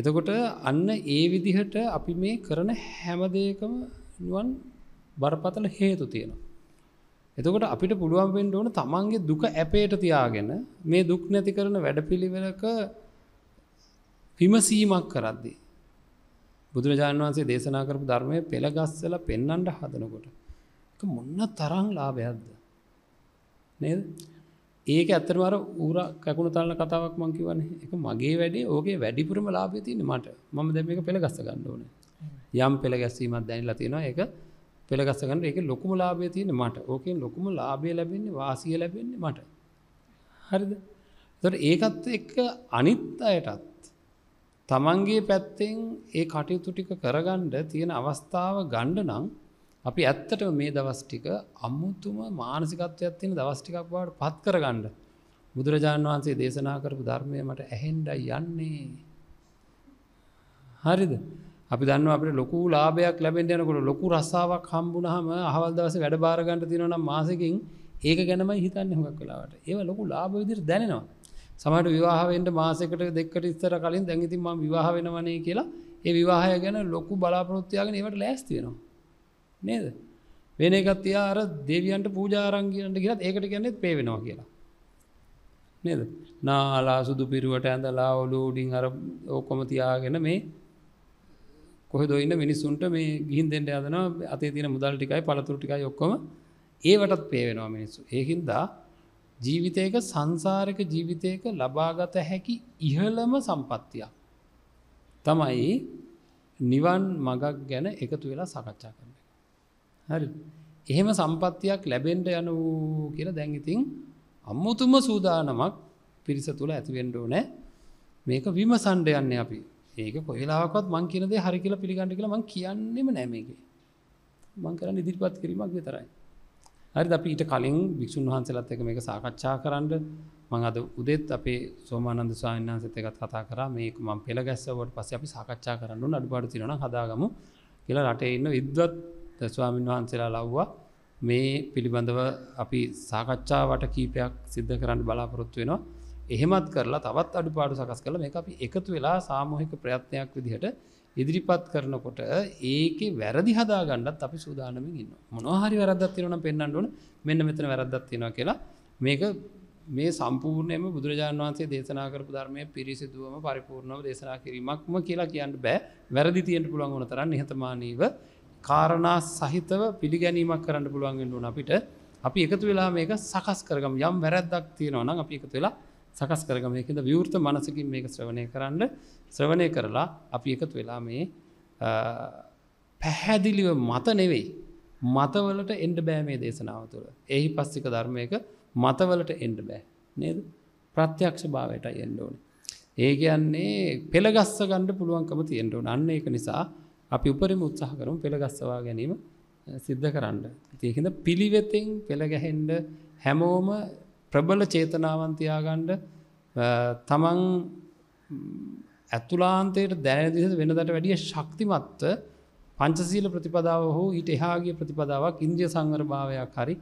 [SPEAKER 1] එතකොට අන්න ඒ විදිහට අපි මේ කරන හැම දෙයකම නුවන් බරපතල හේතු තියෙනවා. එතකොට අපිට පුළුවන් වෙන්න ඕන තමන්ගේ දුක ඇපේට තියාගෙන මේ දුක් නැති කරන වැඩපිළිවෙලක විමසීමක් කරද්දී බුදුරජාණන් වහන්සේ දේශනා කරපු ධර්මය පෙළගස්සලා පෙන්වන්න හදනකොට ඒක මොන තරම් ලාභයක්ද නේද? ඒක ඇත්තරම අර ඌර කැකුණු තරන කතාවක් මංකිවන එක මගේ වැඩේ ඕගේ වැඩිපුරම ලාබේ තියන මට මම දැම එක පෙළ ගස්ස ගණ්ඩෝන යම් පෙළ ගැස්සීමත් දැනිලා තියෙනවා එක පෙළ ගස්සගන්න එක ලොකුම ලාබේ තියෙන මට ඕකෙන් ලොකුම ලාබේ ලැබෙන්නේ වාසිය ලැබෙන්නේ මට හරිද තොට ඒකත් එක්ක අනිත් අයටත් තමන්ගේ පැත්තෙන් ඒ කටයුතු ටික කරගණ්ඩ තියෙන අවස්ථාව ගණ්ඩ නම් අපි ඇත්තට මේ දවස් ටික අමුතුම මානසිකත්වයක් තියෙන දවස් ටිකක් බවට පත් කරගන්න. බුදුරජාණන් වහන්සේ දේශනා කරපු ධර්මය මට ඇහෙන්ඩයි යන්නේ. හරිද? අපි දන්න අපට ලොකු ලාභයක් ලැබෙන් යනකොට ලොකු රස්සාාවක් හම්බුනහම අහවල් දවස වැඩ බාරගන්නට තිනවනම් මාසකින් ඒක ගැනමයි හිතන්න හොක් කලාවට ඒ ලොකු ලාභ විදිර දැනෙනවා. සමට විවාහාවෙන්ට මාසකට දෙක්කට ඉස්තර කලින් දැඟතින් ම විවාහ වෙනවනේ කියලා ඒ විවාහය ගැන ලොකු බලාපොරොත්තියාගෙන ඒවට ලැස්තිවෙනවා. නේද වෙන එකත් තියා අර දෙවියන්ට පූජාරංගියන්ට කියත් ඒකට කියන්නෙත් පේ වෙනවා කියලා නේද නාලා සුදු පිරුවට ඇඳලා ඔලු උඩින් අර ඕකොම තියාගෙන මේ කොහෙද ඉන්න මිනිස්සුන්ට මේ ගිහින් දෙන්න යදනවා අතේ තියෙන මුදල් ටිකයි පළතුරු ටිකයි ඔක්කොම ඒවටත් පේ වෙනවා මිනිස්සු ඒකින්දා ජීවිතයක සංසාරක ජීවිතයක ලබාගත හැකි ඉහළම සම්පත්තියක් තමයි නිවන් මගක් ගැන එකතු වෙලා සකච්ඡා කර හරි එහෙම සම්පත්තියක් ලැබෙන්ට යන වූ කියලා දැන්ඉතිං අම්මුතුම සූදානමක් පිරිස තුළ ඇතිවෙන්ඩෝ නෑ මේක විම සන්ඩ යන්න අපි ඒක කොහලාකත් මං කියනද හරි කියලා පිළිගන්න කියලා මං කියන්නෙම නෑමේගේ මං කරන්න ඉදිරිපත් කිරීමක් විතරයි හරි අපි ඊට කලින් භික්ෂන් වහන්සලත් එක මේක සාකච්ඡා කරන්න මං අද උදෙත් අපේ සෝමානන්ද සාහන්සත එකත් කතා කර මේක මං පෙළ ගැස්සවට පස්ස අපි සාකච්ඡා කරන්නු අඩුපාඩු තිරන හදාගමු කියලා රටේ ඉන්න විද්වත් ස්වාමීන් වහන්සේලා ලව්වා මේ පිළිබඳව අපි සාකච්ඡාවට කීපයක් සිද්ධ කරන්න බලාපොරොත්තු වෙනවා එහෙමත් කරලා තවත් අඩු පාඩු සකස් කළ මේ අපි එකතු වෙලා සාමූහික ප්‍රයත්නයක් විදිහට ඉදිරිපත් කරනකොට ඒක වැරදි හදා ගණ්ඩත් අපි සූදානමින් ඉන්න මොනහරි වැරදත් තිරන පෙන්න්නඩුවන මෙන්න මෙතන වැරදත් තියෙනවා කියලා මේක මේ සම්පූර්ණයම බුදුරජාණන් වන්සේ දේශනා කරපු ධර්මය පිරිසිදුවම පරිපූර්ණව දේශනා කිරීමක්ම කියලා කියන්න බෑ වැරදි තියන්ට පුළුවන් ඕන තරන් නිහතමානීව කාරණා සහිතව පිළිගැනීමක් කරන්න පුළුවන්ගෙන් වුන අපිට අපි එකතු වෙලා මේක සකස් කරගම යම් වැරැද්දක් තියෙනවන අපි එකතු වෙලා සකස් කරගම එකද විවෘත මනසකින් මේක ශ්‍රවණය කරන්න ශ්‍රවණය කරලා අපි එකතු වෙලා මේ පැහැදිලිව මත නෙවෙයි මතවලට එන්ඩ බෑමේ දේශනාව තුළ එහි පස්සික ධර්මයක මතවලට එන්ඩ බෑ නේද ප්‍රත්‍යක්ෂ භාවයට එන්ඩෝන ඒ කියන්නේ පෙළගස්ස ගණ්ඩ පුළුවන්කම තියෙන්ටුවන් අන්න ඒක නිසා අපි උපරිම උත්සාහ කරම පෙළගස්සවා ගැනීම සිද්ධ කරන්න. තියහිද පිළිවෙතින් පෙළගැහෙන්ඩ හැමෝම ප්‍රබල චේතනාවන්තියාගණ්ඩ තමන් ඇතුලාන්තයට දැනදිස වෙනදට වැඩිය ශක්තිමත්ව පංචසීල ප්‍රතිපදාව හෝ ඊට එහාගේ ප්‍රතිපදාවක් ඉන්ද්‍රිය සංවර භාවයක් හරි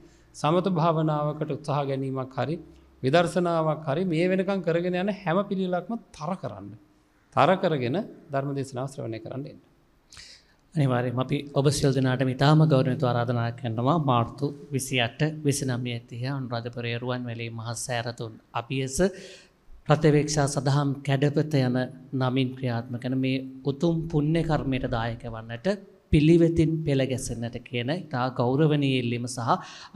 [SPEAKER 1] සමත භාවනාවකට උත්සාහ ගැනීමක් හරි විදර්ශනාවක් හරි මේ වෙනකං කරගෙන යන හැම පිළිලක්ම තර කරන්න. තර කරගෙන ධර්ම දේශනාව ශ්‍රවණය කරන්න එන්න.
[SPEAKER 2] අනිවාර්යයෙන්ම අපි ඔබ සියලු දෙනාටම ඉතාම ගෞරවණීයව ආරාධනා කරනවා මාර්තු 28 29 30 අනුරාධපුරය රුවන්වැලී මහ සෑරතුන් අපියස ප්‍රතිවේක්ෂා සදහම් කැඩපත යන නමින් ක්‍රියාත්මක කරන මේ උතුම් පුණ්‍ය කර්මයට දායක වන්නට පිළිවෙතින් පෙළ ගැසෙන්නට කියන ඉතා ගෞරවනය එල්ලීම සහ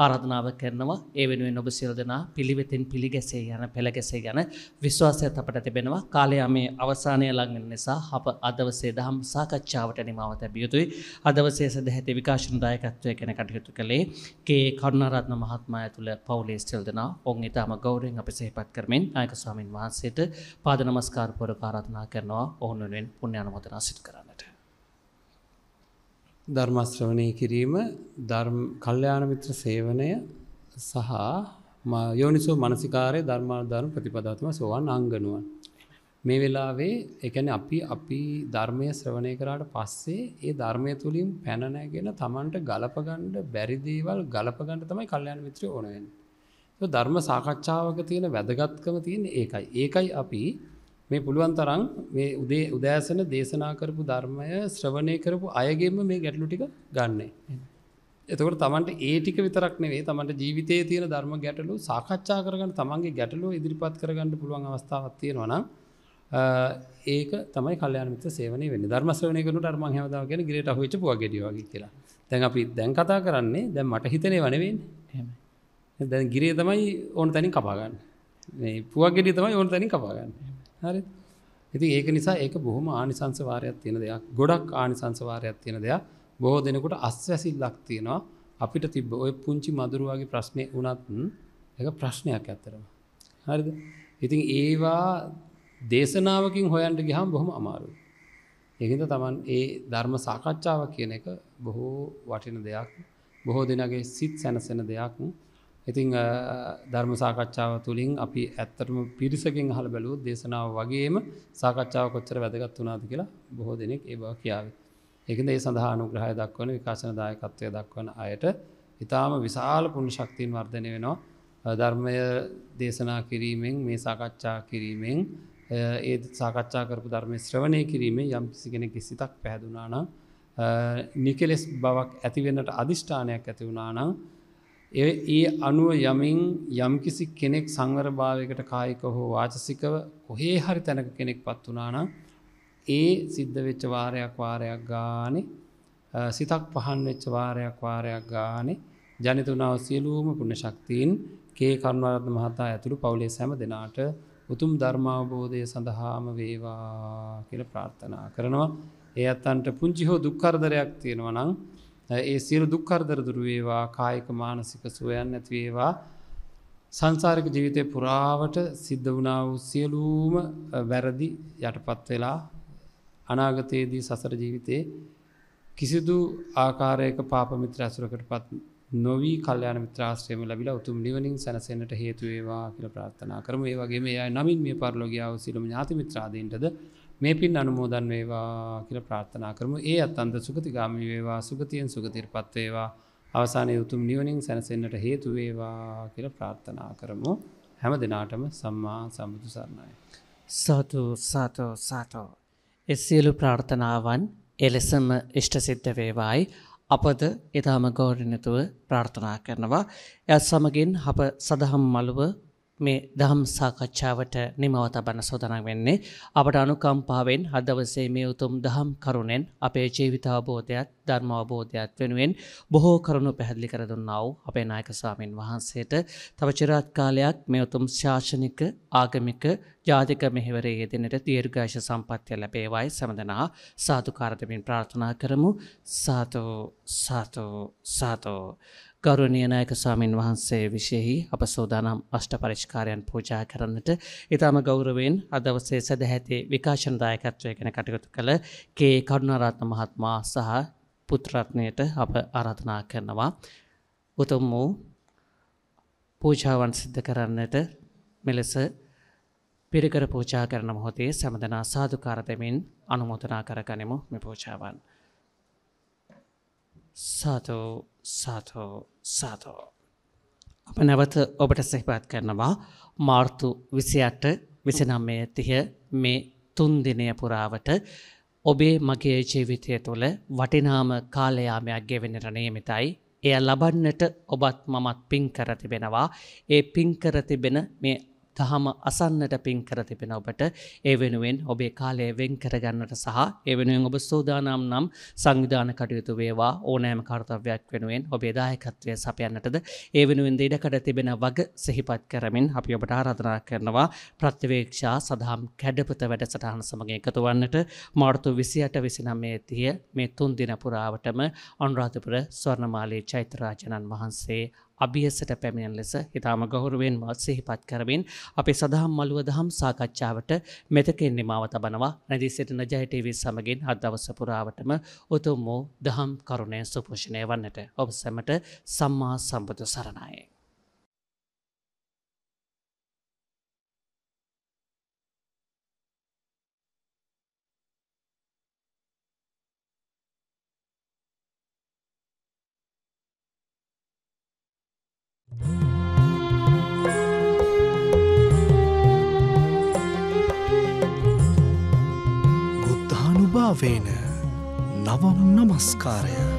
[SPEAKER 2] ආරධනාව කරනවා ඒ වෙනුවෙන් ඔබ සියල් දෙනා පිළිවෙතින් පිළිගැසේ යන පෙළගැසේ ගැන විශ්වාසය අපට තිබෙනවා කාලයා මේ අවසානය ලඟෙන නිසා අප අදවසේ දහම් සාකච්ඡාවට නිමාව තැබියයුතුයි අදවසේ සදැහැති විකාශන දායකත්වය කෙන කටයුතු කළේ කේ කරුණාරත්න මහත්මය තුළ පවුලේ සිල් දෙනා ඔන් ඉතාම ගෞරයෙන් අප සේපත් කරමින් අයක ස්වාමින් වහන්සේට පාදනමස්කාරපුර පාරාධනා කරනවා ඔවුන් වෙන් පුුණ්‍යානමතනා සිට කරන්නට.
[SPEAKER 1] ධර්මශ්‍රවණය කිරීම ධර්ම කල්්‍යයාන මිත්‍ර සේවනය සහ යෝනිසෝ මනසිකාරය ධර්මාධර්ම ප්‍රතිපදාත්ම සෝවන් අංගනුවන්. මේ වෙලාවේ එකන අපි අපි ධර්මය ශ්‍රවණය කරාට පස්සේ ඒ ධර්මය තුළින් පැනනැගෙන තමන්ට ගලපගණ්ඩ බැරිදේවල් ගලපගණඩ තමයි කල්්‍යයාන මිත්‍ර ඕනවෙන්. ධර්ම සාකච්ඡාවක තියෙන වැදගත්කම තියෙන ඒකයි ඒකයි අපි මේ පුළුවන් තරම් මේ උදේ උදෑසන දේශනා කරපු ධර්මය ශ්‍රවණය කරපු අයගෙම මේ ගැටලු ටික ගන්නේ. එතකට තමන්ට ඒ ටික විතරක් නෙවේ තමට ජීවිතයේ තියෙන ධර්ම ගැටලු සාකච්ඡා කරගන්න තමන්ගේ ගැටලු ඉදිරිපත් කරගන්න පුළුවන් අවස්ථාවක් තියෙනවා නම් ඒක තමයි කල්යාමිත සේවන වෙන ධර්මස්වනය කනු ධර්ම හැමදාව කියෙන ගිරට හොච පුව ගෙඩියවාගේ කියලා දැන් අපි දැන් කතා කරන්නේ දැන් මට හිතනේ වනවෙන් දැන් ගිරේ තමයි ඕන තැනින් කපාගන්න පුවක් ගෙඩි තමයි ඕන තැනින් කපාගන්න හරි ඉති ඒක නිසා ඒක බොහොම ආනිසංසවාරයක් තියෙන දෙයක් ගොඩක් ආනිසංසවාරයක් තියෙන දෙයක් බොහෝ දෙනකොට අස්වැසිල්ලක් තියෙනවා අපිට තිබ ඔය පුංචි මදුරුවගේ ප්‍රශ්නය වනත් එක ප්‍රශ්නයක් ඇත්තරම හරිද ඉතින් ඒවා දේශනාවකින් හොයන්ට ගිහම් බොහොම අමාරු ඒකද තමන් ඒ ධර්ම සාකච්ඡාව කියන එක බොහෝ වටින දෙයක් බොහෝ දෙනගේ සිත් සැනසෙන දෙයක් ඉතිං ධර්ම සාකච්ඡාව තුළින් අපි ඇත්තටම පිරිසකින් හල බැලූ දේශනාව වගේම සාකච්ඡාව කොච්චර වැදගත් වනාද කියලා බොහෝ දෙනෙක් ඒවා කියාව. එකද ඒ සඳහානු ග්‍රහය දක්වන විකාශනදායකත්වය දක්වන අයට ඉතාම විශාල පුුණ ශක්තින් වර්ධනය වෙනවා ධර්මය දේශනා කිරීමෙන් මේ සාකච්ඡා කිරීමෙන් ඒ සාකච්ඡා කරපු ධර්මය ශ්‍රවණය කිරීමේ යම් සිගෙන කිසිතක් පැහැදුනානම් නිකෙලෙස් බවක් ඇතිවෙන්නට අධිෂ්ඨානයක් ඇතිවුණනානම් ඒ අනුව යමින් යම්කිසි කෙනෙක් සංවරභාවයකට කායික හෝ වාචසිකව කොහේ හරි තැනක කෙනෙක් පත් වනානම් ඒ සිද්ධ වෙච්ච වාරයක් වාරයක් ගානේ සිතක් පහන් වෙච්ච වාරයක් වාරයක් ගානේ ජනිතුනාව සියලූම පුුණ ශක්තිීන් කේ කරුණවරත් මහතා ඇතුළු පවුලේ සැම දෙනාට උතුම් ධර්මාවබෝධය සඳහාම වේවා කියල ප්‍රාර්ථනා කරනවා ඒ අත්තන්ට පුංචි හෝ දුක්කරදරයක් තියෙනවනං ඒ සියලු දුක්කරදර දුරුවේවා කායික මානසික සොයන් නැතිවේවා සංසාරක ජීවිතය පුරාවට සිද්ධ වනාව සියලූම වැරදි යටපත් වෙලා අනාගතයේදී සසර ජීවිතයේ කිසිදු ආකාරයක පාපමිත්‍ර ඇසුරකට පත් නොවී කල්්‍යයාන මිත්‍රාශ්‍රයම ලබිලා උතුම් නිවනින් සැනසෙන්ට හේතුවේවා කියල ප්‍රාර්ථනා කරම ඒ වගේ මේ අය නමින් මේ පරලොගියාව සිලම ඥාති මිත්‍රාදීන්ටද මේ පින් අනුමෝදන් වේවා කියල ප්‍රාර්ථනා කරම ඒ අත්තන්ද සුගති ගාමි වේවා සුගතියෙන් සුගතිර පත්වේවා අවසානය උතුම් නිියවනිින් සැනසෙන්න්නට හේතුවේවා කියල ප්‍රාර්ථනා කරමු
[SPEAKER 2] හැම දෙනාටම සම්මා සම්බුදු සරණයි. සාතු සාතෝ සාටෝ. එස්සියලු ප්‍රාර්ථනාවන් එලෙසම ඉෂ්ටසිද්ධ වේවායි අපද එතාම ගෞරනතුව ප්‍රාර්ථනා කරනවා. ඇත් සමගින් අප සඳහම් මළුව මේ දහම් සාකච්ඡාවට නිමව තබන්න සොදනක් වෙන්නේ. අපට අනුකම්පාවෙන් හදවසේ මේ උතුම් දහම් කරුණෙන් අපේ ජීවිතාවබෝධයත් ධර්මාවබෝධයත් වෙනුවෙන් බොහෝ කරුණු පැහැදිලි කර දුන්නාව අපේ නායක ස්වාමීන් වහන්සේට තව චිරාත් කාලයක් මේ උතුම් ශාසනික ආගමික ජාතික මෙහෙවරේ යෙදෙනට දීර්ඝාෂ සම්පත්තිය ලැබේවායි සමඳනා සාතුකාරදමින් ප්‍රාර්ථනා කරමු සාතෝ සාතෝ සාතෝ. ගෞරවනීය නායක ස්වාමින් වහන්සේ විශේෂයි අප සෝදානම් අෂ්ට පරිස්කාරයන් පූජා කරන්නට ඊටම ගෞරවයෙන් අද දවසේ සදැහැති විකාශන දායකත්වය ගැන කටයුතු කළ කේ කරුණාරත්න මහත්මයා සහ පුත්‍රරත්නයට අප ආරාධනා කරනවා උතුම් වූ පූජාවන් සිද්ධ කරන්නට මෙලෙස පිරිකර පූජා කරන මොහොතේ සමදනා සාධකාර දෙමින් අනුමෝදනා කරගනිමු මේ පූජාවන්. සාතෝ සාතෝ සාතෝ. අප නැවත ඔබට සහිපාත් කරනවා මාර්තු විසියට විසිනම්මය තිය මේ තුන්දිනය පුරාවට ඔබේ මගේ ජීවිතය තුළ වටිනාම කාලයාමයක් ගෙවෙනට නියමිතයි. එය ලබන්නට ඔබත් මමත් පින්කර තිබෙනවා. ඒ පින්කර තිබෙන මේ දහම අසන්නට පින් කර තිබෙන ඔබට ඒ වෙනුවෙන් ඔබේ කාලය වෙන් කරගන්නට සහ ඒ වෙනුවෙන් ඔබ සූදානම් නම් සංවිධාන කටයුතු වේවා ඕනෑම කාර්තවයක් වෙනුවෙන් ඔබේ දායකත්වය සපයන්නටද ඒ වෙනුවෙන් දෙඩකට තිබෙන වග සිහිපත් කරමින් අපි ඔබට ආරාධනා කරනවා ප්‍රත්‍යවේක්ෂා සදහම් කැඩපත වැඩසටහන සමඟ එකතුවන්නට මාර්තු විසියට විසිනම්මේ තිය මේ තුන් දින පුරාවටම අනුරාධපුර ස්වර්ණමාලයේ චෛත්‍යරාජනන් වහන්සේ අභියසට පැමිණෙන ලෙස ඉතාම ගෞරුවෙන් සිහිපත් කරමින් අපේ සදහම් මළුව දහම් සාකච්ඡාවට මෙතකෙන් නිමාව තබනවා නැදී සිටින ජයටේවී සමගින් අදවස පුරාවටම උතුම් වූ දහම් කරුණය සුපෝෂණය වන්නට ඔබ සැමට සම්මා සම්බුදු සරණයි. භාවේන නවම් නමස්කාරය